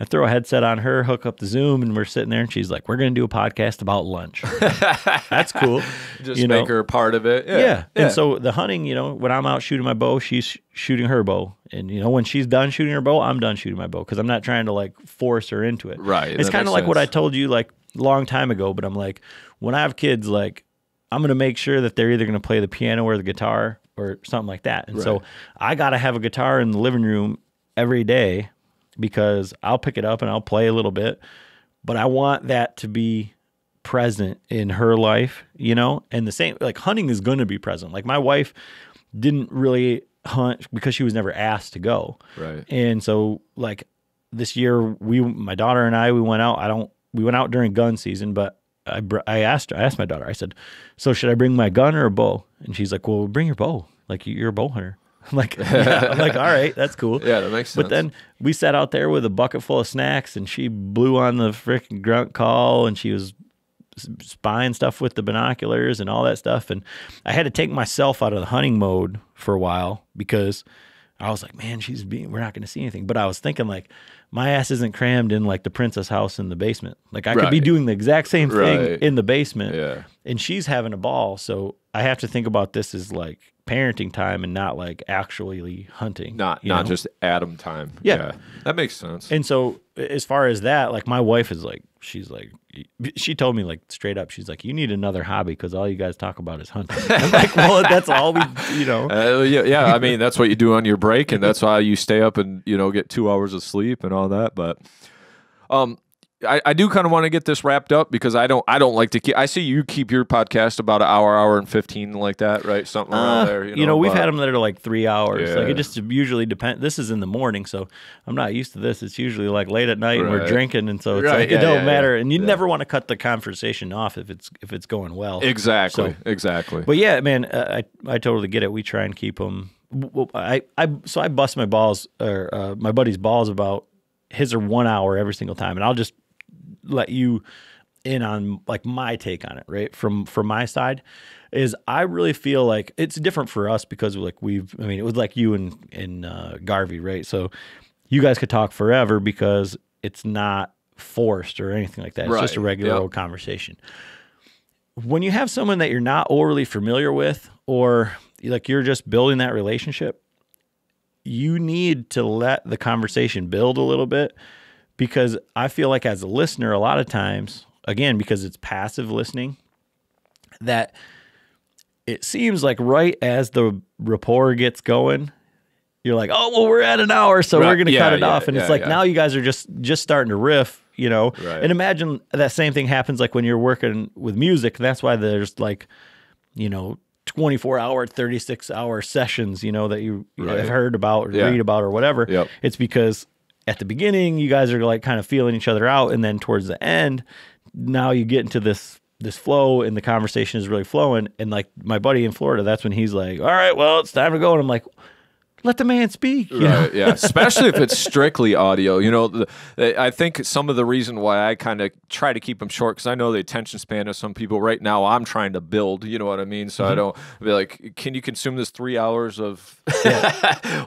I throw a headset on her, hook up the Zoom, and we're sitting there, and she's like, "We're going to do a podcast about lunch." That's cool. Just you make know? her part of it. Yeah. yeah. yeah. And so the hunting, you know, when I'm out shooting my bow, she's shooting her bow, and you know, when she's done shooting her bow, I'm done shooting my bow because I'm not trying to like force her into it. Right. It's kind of like sense. what I told you like long time ago, but I'm like, when I have kids, like. I'm going to make sure that they're either going to play the piano or the guitar or something like that. And right. so I got to have a guitar in the living room every day because I'll pick it up and I'll play a little bit, but I want that to be present in her life, you know? And the same, like hunting is going to be present. Like my wife didn't really hunt because she was never asked to go. Right. And so, like, this year, we, my daughter and I, we went out. I don't, we went out during gun season, but I, I asked her, I asked my daughter, I said, so should I bring my gun or a bow? And she's like, well, bring your bow. Like, you're a bow hunter. I'm like, yeah. I'm like, all right, that's cool. Yeah, that makes sense. But then we sat out there with a bucket full of snacks, and she blew on the freaking grunt call, and she was spying stuff with the binoculars and all that stuff. And I had to take myself out of the hunting mode for a while because I was like, man, she's being, we're not going to see anything. But I was thinking like, my ass isn't crammed in like the princess house in the basement. Like I right. could be doing the exact same thing right. in the basement. Yeah. And she's having a ball. So I have to think about this as like parenting time and not like actually hunting. Not not know? just Adam time. Yeah. yeah. That makes sense. And so as far as that, like my wife is like, she's like, she told me like straight up, she's like, you need another hobby because all you guys talk about is hunting. I'm like, well, that's all we, you know. Uh, yeah, yeah. I mean, that's what you do on your break, and that's why you stay up and you know get two hours of sleep and all that. But, um, I, I do kind of want to get this wrapped up because I don't I don't like to keep I see you keep your podcast about an hour hour and fifteen like that right something uh, around there you know, you know we've had them that are like three hours yeah. like it just usually depends this is in the morning so I'm not used to this it's usually like late at night right. and we're drinking and so right. like, yeah, it don't yeah, matter and you never want to cut the conversation off if it's if it's going well exactly so, exactly but yeah man uh, I I totally get it we try and keep them I I so I bust my balls or uh, my buddy's balls about his or one hour every single time and I'll just let you in on like my take on it, right? From from my side is I really feel like it's different for us because like we've I mean it was like you and and uh, Garvey, right? So you guys could talk forever because it's not forced or anything like that. Right. It's just a regular yep. old conversation. When you have someone that you're not overly familiar with or like you're just building that relationship, you need to let the conversation build a little bit because I feel like as a listener, a lot of times, again, because it's passive listening, that it seems like right as the rapport gets going, you're like, oh well, we're at an hour, so right. we're gonna yeah, cut it yeah, off. And yeah, it's like now you guys are just just starting to riff, you know. Right. And imagine that same thing happens like when you're working with music. that's why there's like, you know, 24 hour, 36 hour sessions, you know, that you right. have heard about or read about or whatever. Yep. It's because at the beginning you guys are like kind of feeling each other out and then towards the end now you get into this this flow and the conversation is really flowing and like my buddy in Florida that's when he's like all right well it's time to go and I'm like let the man speak. Right, yeah, especially if it's strictly audio. You know, the, I think some of the reason why I kind of try to keep them short because I know the attention span of some people right now. I'm trying to build. You know what I mean? So mm -hmm. I mm-hmm. don't be like, can you consume this three hours of yeah.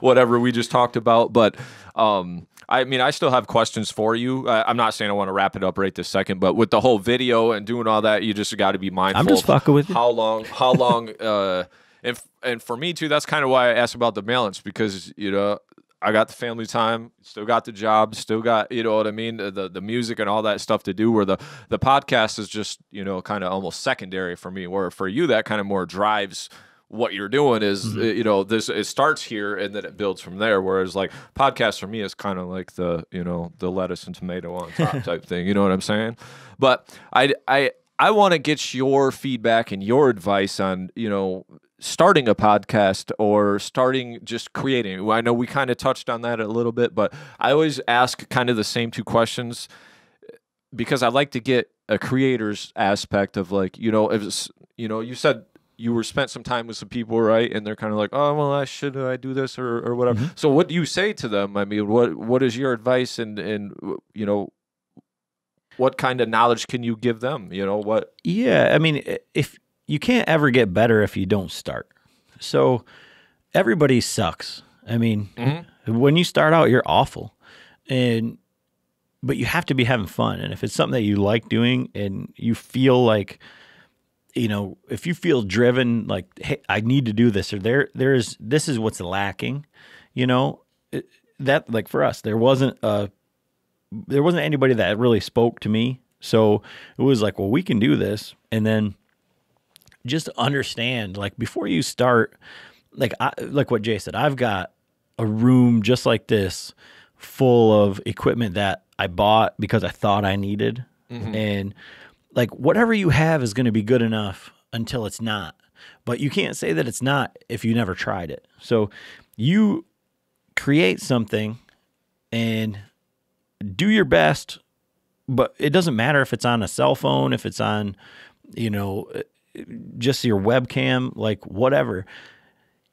whatever we just talked about? But um, I mean, I still have questions for you. Uh, I'm not saying I want to wrap it up right this second, but with the whole video and doing all that, you just got to be mindful. I'm just fucking with you. How long? How long? uh, and and for me too, that's kind of why I asked about the balance because you know I got the family time, still got the job, still got you know what I mean, the the music and all that stuff to do. Where the the podcast is just you know kind of almost secondary for me. Where for you that kind of more drives what you're doing is mm-hmm. Uh, you know this it starts here and then it builds from there whereas like podcast for me is kind of like the you know the lettuce and tomato on top type thing you know what i'm saying but i i i want to get your feedback and your advice on you know starting a podcast or starting just creating i know we kind of touched on that a little bit but i always ask kind of the same two questions because i like to get a creator's aspect of like you know if you know you said you were spent some time with some people, right? And they're kind of like, oh, well, I should uh, I do this or, or whatever. Mm-hmm. So what do you say to them? I mean, what what is your advice and and you know, what kind of knowledge can you give them? You know what? Yeah, I mean, if you can't ever get better if you don't start. So everybody sucks. I mean, mm-hmm. when you start out, you're awful, and but you have to be having fun. And if it's something that you like doing and you feel like you know, if you feel driven, like, hey, I need to do this, or there, there is this is what's lacking, you know, it, eh, that like for us, there wasn't a, there wasn't anybody that really spoke to me, so it was like, well, we can do this, and then just understand, like, before you start, like, I like what Jay said, I've got a room just like this full of equipment that I bought because I thought I needed, mm-hmm. and like whatever you have is going to be good enough until it's not. But you can't say that it's not if you never tried it. So you create something and do your best, but it doesn't matter if it's on a cell phone, if it's on, you know, just your webcam, like whatever.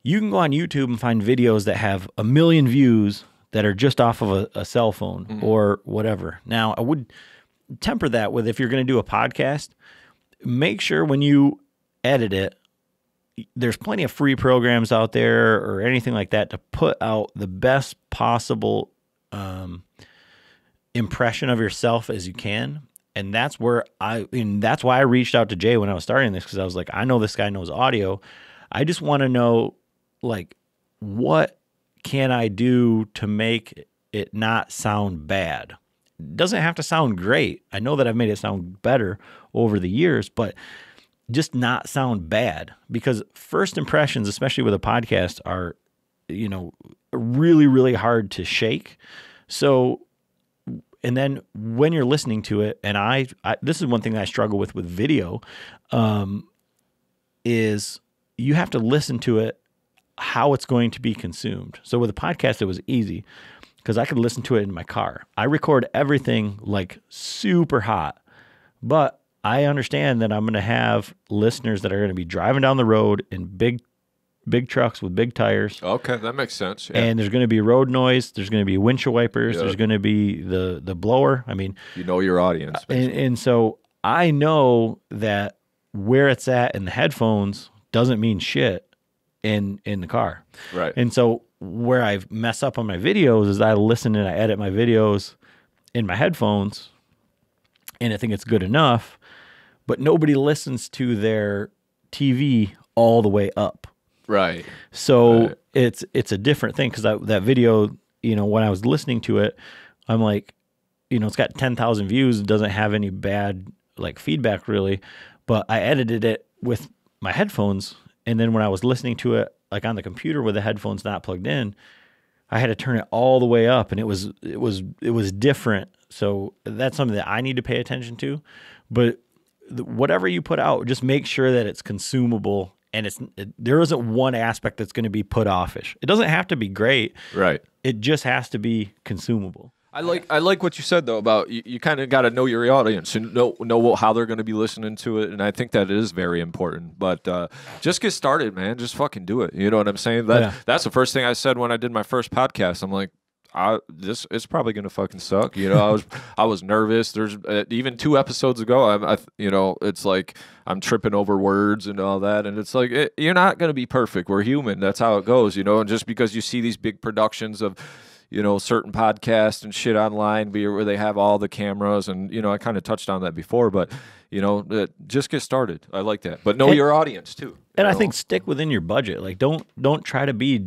You can go on YouTube and find videos that have a million views that are just off of a, a cell phone mm-hmm. or whatever. Now, I would temper that with if you're going to do a podcast, make sure when you edit it, there's plenty of free programs out there or anything like that to put out the best possible um, impression of yourself as you can. And that's where I, and that's why I reached out to Jay when I was starting this because I was like, I know this guy knows audio. I just want to know, like, what can I do to make it not sound bad? doesn't have to sound great. I know that I've made it sound better over the years, but just not sound bad because first impressions, especially with a podcast, are, you know, really, really hard to shake. So, and then when you're listening to it, and I, I this is one thing I struggle with with video, um, is you have to listen to it how it's going to be consumed. So with a podcast, it was easy because I could listen to it in my car. I record everything like super hot, but I understand that I'm going to have listeners that are going to be driving down the road in big, big trucks with big tires. Okay, that makes sense. Yeah. And there's going to be road noise. There's going to be windshield wipers. There's going to be the the blower. I mean, you know your audience. And, and so I know that where it's at in the headphones doesn't mean shit in in the car. Right. And so where I mess up on my videos is I listen and I edit my videos in my headphones and I think it's good enough, but nobody listens to their TV all the way up. Right. So right. it's it's a different thing cuz that that video, you know, when I was listening to it, I'm like, you know, it's got 10,000 views, doesn't have any bad like feedback really, but I edited it with my headphones and then when I was listening to it, like on the computer with the headphones not plugged in, I had to turn it all the way up and it was it was it was different. So that's something that I need to pay attention to. But whatever you put out, just make sure that it's consumable and it's it, there isn't one aspect that's going to be put offish. It doesn't have to be great. Right. It just has to be consumable. I like I like what you said though about you, you kind of got to know your audience and know know how they're going to be listening to it, and I think that is very important. But uh, just get started, man. Just fucking do it. You know what I'm saying? That yeah. that's the first thing I said when I did my first podcast. I'm like, I this it's probably gonna fucking suck. You know, I was I was nervous. There's uh, even two episodes ago. I, I you know, it's like I'm tripping over words and all that, and it's like it, you're not gonna be perfect. We're human. That's how it goes. You know, and just because you see these big productions of you know certain podcasts and shit online where they have all the cameras and you know i kind of touched on that before but you know uh, just get started i like that but know and, your audience too and know? i think stick within your budget like don't don't try to be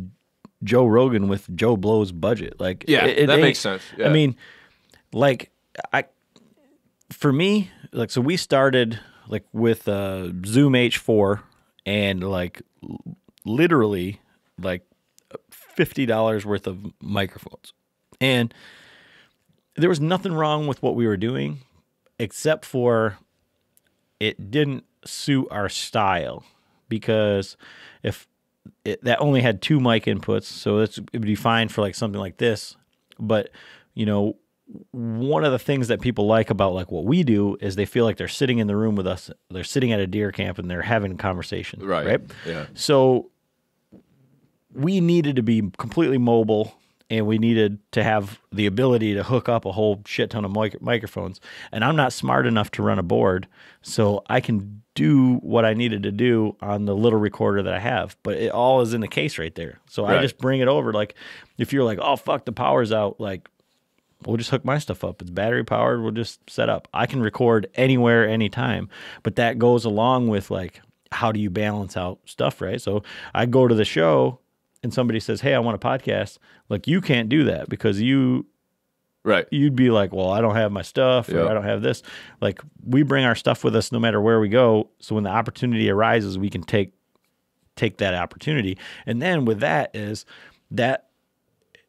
joe rogan with joe blow's budget like yeah it, it that makes sense yeah. i mean like i for me like so we started like with uh zoom h4 and like literally like $50 worth of microphones. And there was nothing wrong with what we were doing, except for it didn't suit our style because if it, that only had two mic inputs, so it would be fine for like something like this. But you know, one of the things that people like about like what we do is they feel like they're sitting in the room with us. They're sitting at a deer camp and they're having a conversation. Right. Right. Yeah. So we needed to be completely mobile and we needed to have the ability to hook up a whole shit ton of mic- microphones. And I'm not smart enough to run a board, so I can do what I needed to do on the little recorder that I have. But it all is in the case right there. So right. I just bring it over. Like if you're like, oh fuck, the power's out, like we'll just hook my stuff up. It's battery powered. We'll just set up. I can record anywhere, anytime. But that goes along with like how do you balance out stuff, right? So I go to the show and somebody says, "Hey, I want a podcast," like you can't do that because you right you'd be like well i don't have my stuff yep. or i don't have this like we bring our stuff with us no matter where we go so when the opportunity arises we can take take that opportunity and then with that is that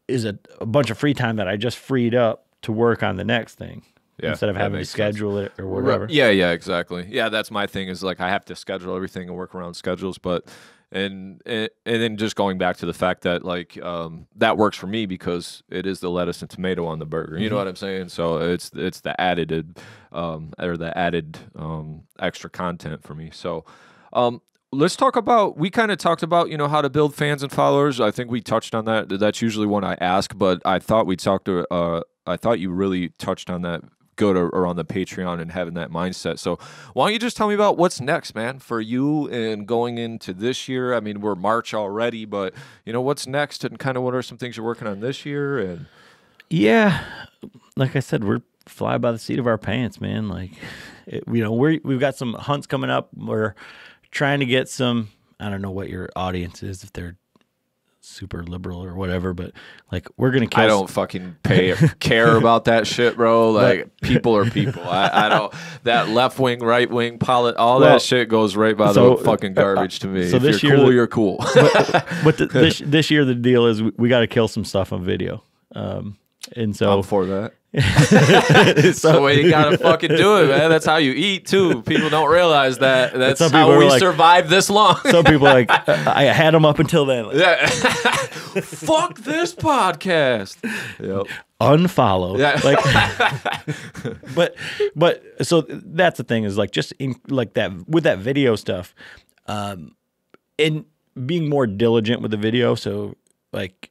is a, a bunch of free time that i just freed up to work on the next thing yeah, instead of having to schedule sense. it or whatever yeah yeah exactly yeah that's my thing is like i have to schedule everything and work around schedules but and and then just going back to the fact that like um, that works for me because it is the lettuce and tomato on the burger. You know mm-hmm. what I'm saying? So it's it's the added um, or the added um, extra content for me. So um, let's talk about we kind of talked about you know how to build fans and followers. I think we touched on that. That's usually one I ask, but I thought we talked to. Uh, I thought you really touched on that go to or on the Patreon and having that mindset. So why don't you just tell me about what's next, man, for you and going into this year? I mean, we're March already, but you know what's next and kind of what are some things you're working on this year and yeah, like I said, we're fly by the seat of our pants, man. Like, it, you know, we we've got some hunts coming up. We're trying to get some. I don't know what your audience is if they're super liberal or whatever, but like we're gonna kill. I don't fucking pay care about that shit, bro. Like but, people are people. I, I, don't that left wing, right wing, pilot, all well, that shit goes right by so, the fucking uh, uh, garbage to me. So if this you're year, cool, the, you're cool. but, but the, this this year the deal is we, we got to kill some stuff on video. Um, and so I'm for that. so the way you gotta fucking do it, man. That's how you eat too. People don't realize that. That's how we like, survived this long. some people like I had them up until then. Like, yeah. Fuck this podcast. Yep. Unfollow. Yeah. Like, but but so that's the thing is like just in like that with that video stuff, um, and being more diligent with the video. So like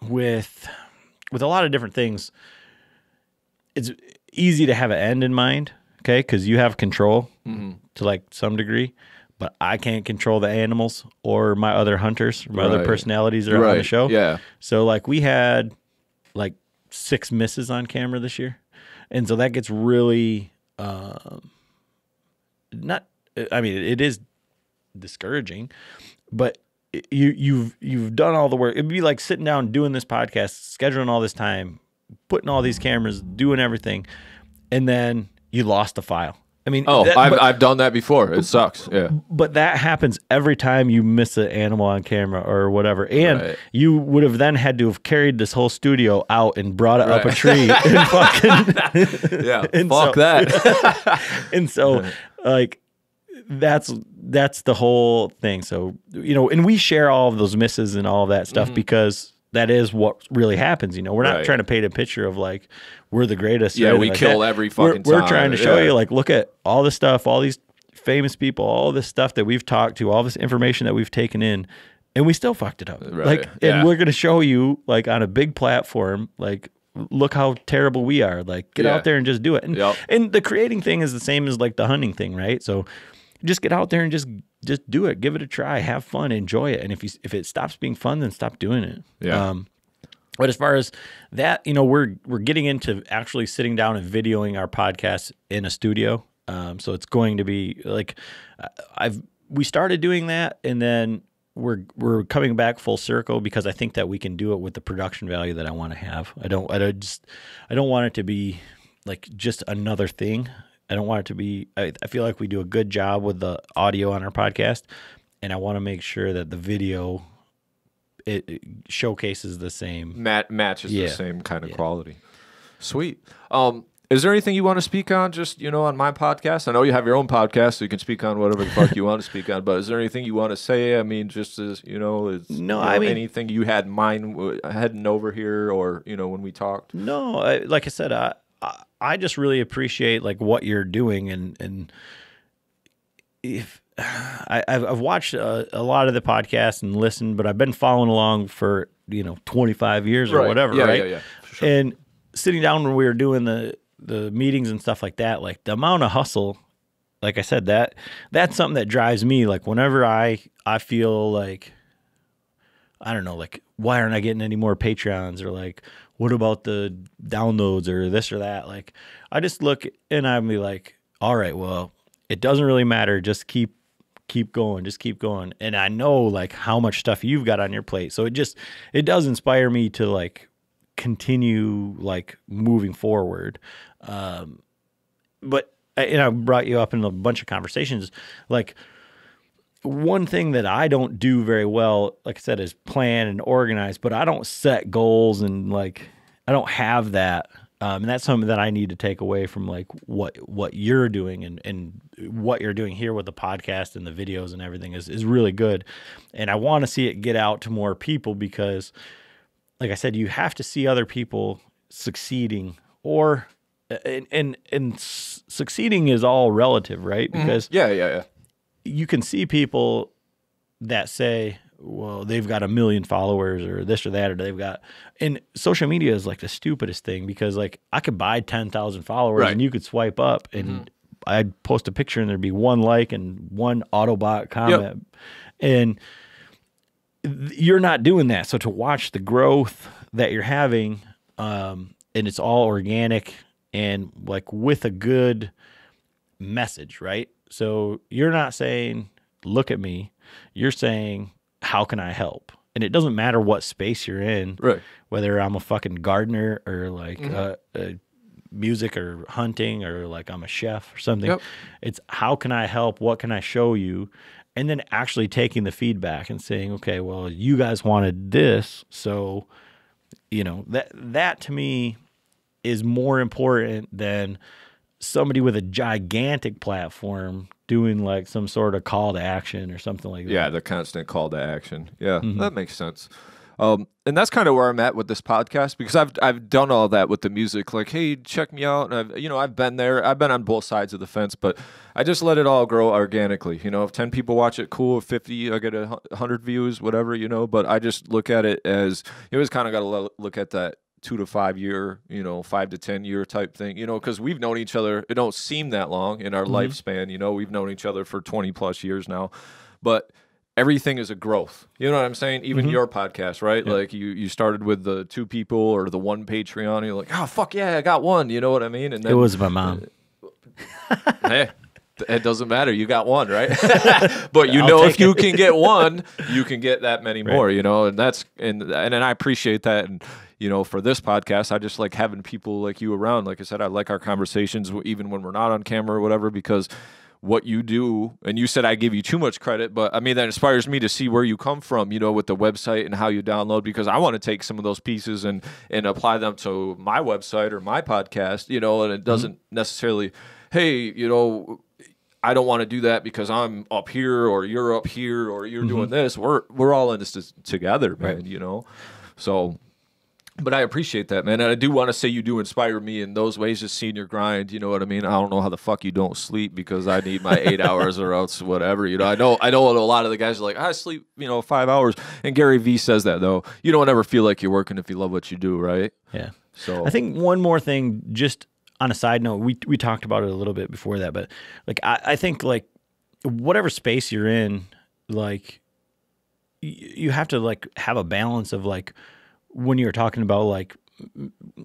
with with a lot of different things, it's easy to have an end in mind, okay? Because you have control mm-hmm. to like some degree, but I can't control the animals or my other hunters, my right. other personalities that are right. on the show. Yeah. So like we had like six misses on camera this year, and so that gets really uh, not. I mean, it is discouraging, but you you've you've done all the work. It'd be like sitting down doing this podcast, scheduling all this time, putting all these cameras, doing everything, and then you lost a file. I mean, oh, that, I've, but, I've done that before. It sucks. Yeah. But that happens every time you miss an animal on camera or whatever. And right. you would have then had to have carried this whole studio out and brought it right. up a tree and fucking. yeah. and fuck so, that. and so, like, that's that's the whole thing. So you know, and we share all of those misses and all of that stuff mm-hmm. because that is what really happens. You know, we're not right. trying to paint a picture of like we're the greatest. Yeah, we like kill that. every fucking. We're, we're trying to show yeah. you like look at all this stuff, all these famous people, all this stuff that we've talked to, all this information that we've taken in, and we still fucked it up. Right. Like, and we're gonna show you like on a big platform, like look how terrible we are. Like, get yeah. out there and just do it. And, yep. and the creating thing is the same as like the hunting thing, right? So just get out there and just just do it. Give it a try. Have fun. Enjoy it. And if you if it stops being fun, then stop doing it. Yeah. Um, but as far as that, you know, we're we're getting into actually sitting down and videoing our podcast in a studio. Um, so it's going to be like I've we started doing that, and then we're we're coming back full circle because I think that we can do it with the production value that I want to have. I don't I don't just I don't want it to be like just another thing. I don't want it to be. I, I feel like we do a good job with the audio on our podcast, and I want to make sure that the video it, it showcases the same Mat- matches yeah. the same kind of yeah. quality. Sweet. Um, is there anything you want to speak on? Just you know, on my podcast. I know you have your own podcast, so you can speak on whatever the fuck you want to speak on. But is there anything you want to say? I mean, just as you know, is, no, you know, I mean anything you had in mind uh, heading over here, or you know, when we talked. No, I, like I said, I, I I just really appreciate like what you're doing and and if I, have watched a, a, lot of the podcasts and listened, but I've been following along for you know 25 years or right. whatever, yeah, right? Yeah, yeah, sure. And sitting down when we were doing the the meetings and stuff like that, like the amount of hustle, like I said, that that's something that drives me. Like whenever I I feel like I don't know, like why aren't I getting any more Patreons or like what about the downloads or this or that? Like, I just look and i am be like, all right, well, it doesn't really matter. Just keep, keep going, just keep going. And I know like how much stuff you've got on your plate. So it just, it does inspire me to like continue like moving forward. Um, but, and I brought you up in a bunch of conversations, like, one thing that I don't do very well, like I said, is plan and organize, but I don't set goals and like I don't have that. Um, and that's something that I need to take away from like what what you're doing and and what you're doing here with the podcast and the videos and everything is is really good. And I want to see it get out to more people because like I said, you have to see other people succeeding or and and, and succeeding is all relative, right? Mm-hmm. Because mm-hmm. yeah, yeah, yeah you can see people that say, well, they've got a million followers or this or that, or they've got, and social media is like the stupidest thing because like I could buy 10,000 followers right. and you could swipe up and mm-hmm. I'd post a picture and there'd be one like and one Autobot comment. Yep. And you're not doing that. So to watch the growth that you're having, um, and it's all organic and like with a good message, right? So you're not saying, look at me. You're saying, how can I help? And it doesn't matter what space you're in, right. whether I'm a fucking gardener or like mm-hmm. uh, uh, music or hunting or like I'm a chef or something. Yep. It's how can I help? What can I show you? And then actually taking the feedback and saying, okay, well, you guys wanted this. So, you know, that, that to me is more important than, somebody with a gigantic platform doing like some sort of call to action or something like that. Yeah, the constant call to action. Yeah, mm-hmm. that makes sense. Um, and that's kind of where I'm at with this podcast because I've I've done all that with the music, like hey, check me out, and I've you know I've been there, I've been on both sides of the fence, but I just let it all grow organically. You know, if ten people watch it, cool. If fifty, I get a hundred views, whatever. You know, but I just look at it as you always kind of got to look at that two to five year, you know, five to 10 year type thing, you know, because we've known each other, it don't seem that long in our mm-hmm. lifespan, you know, we've known each other for 20 plus years now. But everything is a growth. You know what I'm saying? Even mm-hmm. your podcast, right? Yeah. Like you you started with the two people or the one Patreon, you're like, oh fuck yeah, I got one. You know what I mean? And then, it was my mom. Uh, hey, it doesn't matter. You got one, right? but you know, if it. you can get one, you can get that many right. more. You know, and that's and and, and I appreciate that. And you know, for this podcast, I just like having people like you around. Like I said, I like our conversations even when we're not on camera or whatever because what you do and you said i give you too much credit but i mean that inspires me to see where you come from you know with the website and how you download because i want to take some of those pieces and and apply them to my website or my podcast you know and it mm-hmm. doesn't mm-hmm. necessarily hey you know i don't want to do that because i'm up here or you're up here or you're mm-hmm. doing this we're we're all in this together man right. you know so but I appreciate that, man. And I do want to say you do inspire me in those ways, just seeing your grind. You know what I mean? I don't know how the fuck you don't sleep because I need my eight hours or else whatever. You know, I know I know a lot of the guys are like, I sleep, you know, five hours. And Gary Vee says that though. You don't ever feel like you're working if you love what you do, right? Yeah. So I think one more thing, just on a side note, we we talked about it a little bit before that, but like I, I think like whatever space you're in, like you have to like have a balance of like when you were talking about like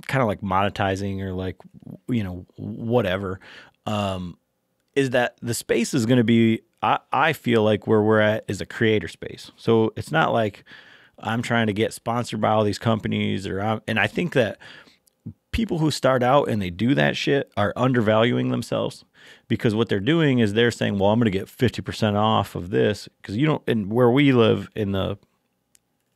kind of like monetizing or like you know whatever um, is that the space is going to be I, I feel like where we're at is a creator space so it's not like i'm trying to get sponsored by all these companies or I'm, and i think that people who start out and they do that shit are undervaluing themselves because what they're doing is they're saying well i'm going to get 50% off of this because you don't and where we live in the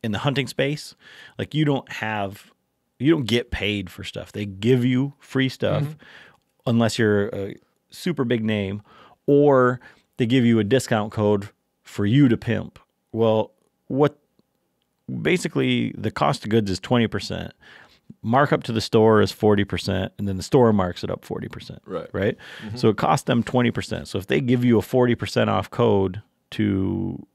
in the hunting space, like you don't have you don't get paid for stuff. They give you free stuff mm-hmm. unless you're a super big name or they give you a discount code for you to pimp. Well, what basically the cost of goods is 20%. Markup to the store is 40%, and then the store marks it up 40%. Right. Right. Mm-hmm. So it costs them 20%. So if they give you a 40% off code to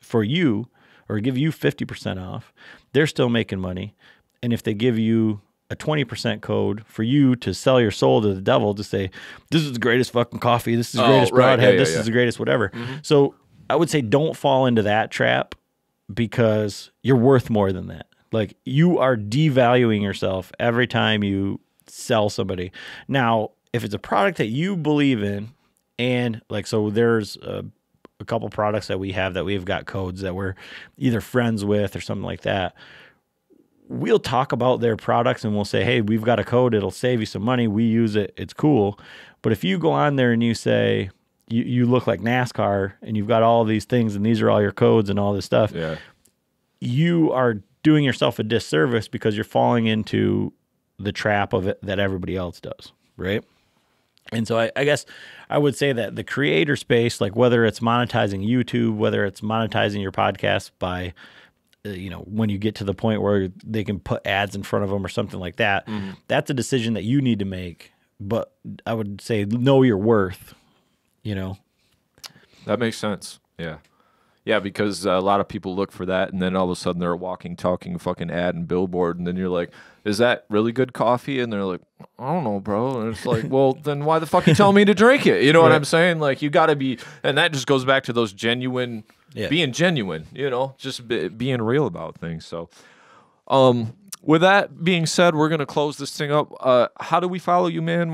for you, or give you 50% off, they're still making money. And if they give you a 20% code for you to sell your soul to the devil to say, this is the greatest fucking coffee, this is the oh, greatest broadhead, yeah, this yeah. is the greatest whatever. Mm-hmm. So I would say don't fall into that trap because you're worth more than that. Like you are devaluing yourself every time you sell somebody. Now, if it's a product that you believe in, and like so there's a a couple products that we have that we've got codes that we're either friends with or something like that. We'll talk about their products and we'll say, hey, we've got a code. It'll save you some money. We use it. It's cool. But if you go on there and you say, you, you look like NASCAR and you've got all these things and these are all your codes and all this stuff, yeah. you are doing yourself a disservice because you're falling into the trap of it that everybody else does. Right. And so I, I, guess I would say that the creator space, like whether it's monetizing YouTube, whether it's monetizing your podcast by, uh, you know, when you get to the point where they can put ads in front of them or something like that, mm-hmm. that's a decision that you need to make. But I would say know your worth, you know. That makes sense. Yeah. Yeah, because uh, a lot of people look for that, and then all of a sudden they're a walking, talking fucking ad and billboard, and then you're like, "Is that really good coffee?" And they're like, "I don't know, bro." And it's like, "Well, then why the fuck you telling me to drink it?" You know what I'm saying? Like, you got to be, and that just goes back to those genuine, Yeah. being genuine. You know, just be, being real about things. So, um, with that being said, we're gonna close this thing up. Uh, how do we follow you, man?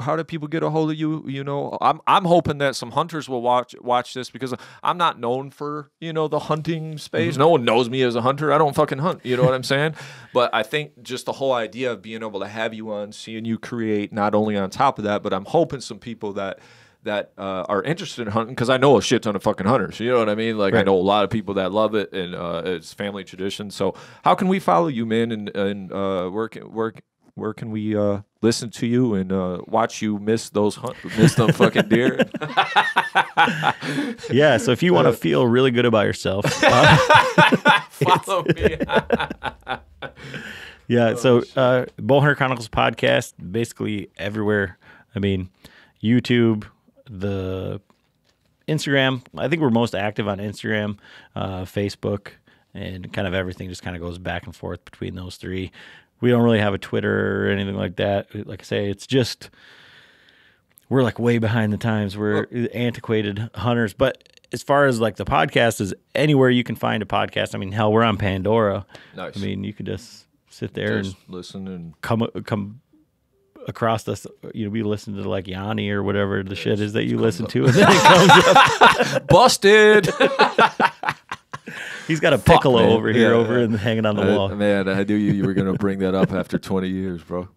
How do people get a hold of you? You know, I'm I'm hoping that some hunters will watch watch this because I'm not known for you know the hunting space. Mm-hmm. No one knows me as a hunter. I don't fucking hunt. You know what I'm saying? But I think just the whole idea of being able to have you on, seeing you create, not only on top of that, but I'm hoping some people that that uh, are interested in hunting because I know a shit ton of fucking hunters. You know what I mean? Like right. I know a lot of people that love it and uh, it's family tradition. So how can we follow you, man? And and uh, where can where where can we uh, listen to you and uh, watch you miss those hunt miss them fucking deer? yeah. So if you want to uh, feel really good about yourself, follow me. yeah. so oh, uh, Bull Hunter Chronicles podcast basically everywhere. I mean. YouTube, the Instagram. I think we're most active on Instagram, uh, Facebook, and kind of everything just kind of goes back and forth between those three. We don't really have a Twitter or anything like that. Like I say, it's just we're like way behind the times. We're antiquated hunters, but as far as like the podcast is anywhere you can find a podcast. I mean, hell, we're on Pandora. Nice. I mean, you can just sit there just and listen and come come across us, you know, we listen to like Yanni or whatever the shit is that you listen to, and then it comes up. Busted. He's got a piccolo over here, yeah, over yeah. and hanging on the I, wall. Man, I knew you, you were going to bring that up after 20 years, bro.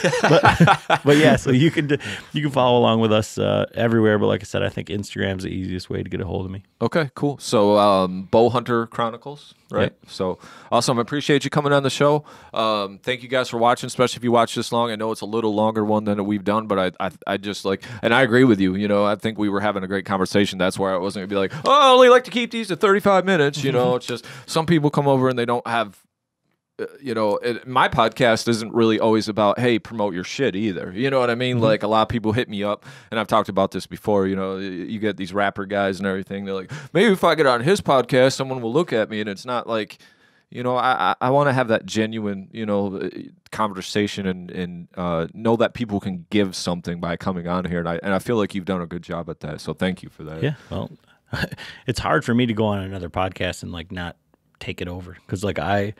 but, but, yeah, so you can you can follow along with us uh, everywhere. But like I said, I think Instagram's the easiest way to get a hold of me. Okay, cool. So um, Bow Hunter Chronicles, right? Yep. So awesome. I appreciate you coming on the show. Um, thank you guys for watching, especially if you watch this long. I know it's a little longer one than we've done, but I, I, I just like, and I agree with you. You know, I think we were having a great conversation. That's why I wasn't gonna be like, oh, I only like to keep these to thirty five minutes. You know, it's just some people come over and they don't have uh, you know, it, my podcast isn't really always about hey promote your shit either. You know what I mean? Mm -hmm. Like a lot of people hit me up, and I've talked about this before. You know, you get these rapper guys and everything. They're like, maybe if I get on his podcast, someone will look at me, and it's not like, you know, I I want to have that genuine you know uh, conversation and and uh, know that people can give something by coming on here, and I and I feel like you've done a good job at that. So thank you for that. Yeah. Well, it's hard for me to go on another podcast and like not take it over because like I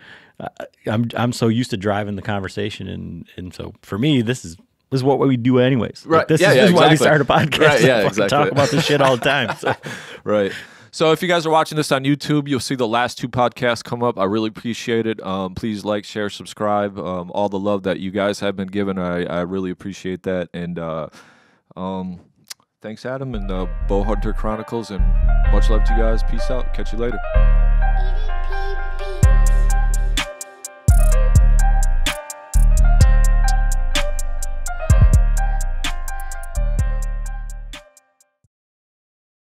I'm I'm so used to driving the conversation, and and so for me, this is this is what we do anyways. Right. Like this, yeah, is, yeah, this exactly. is, why we started a podcast. Right. Yeah, exactly. Talk about this shit all the time. So. right. So if you guys are watching this on YouTube, you'll see the last two podcasts come up. I really appreciate it. Um, please like, share, subscribe. Um, all the love that you guys have been given, I, I really appreciate that. And uh, um, thanks, Adam, and uh, Bow Hunter Chronicles. And much love to you guys. Peace out. Catch you later.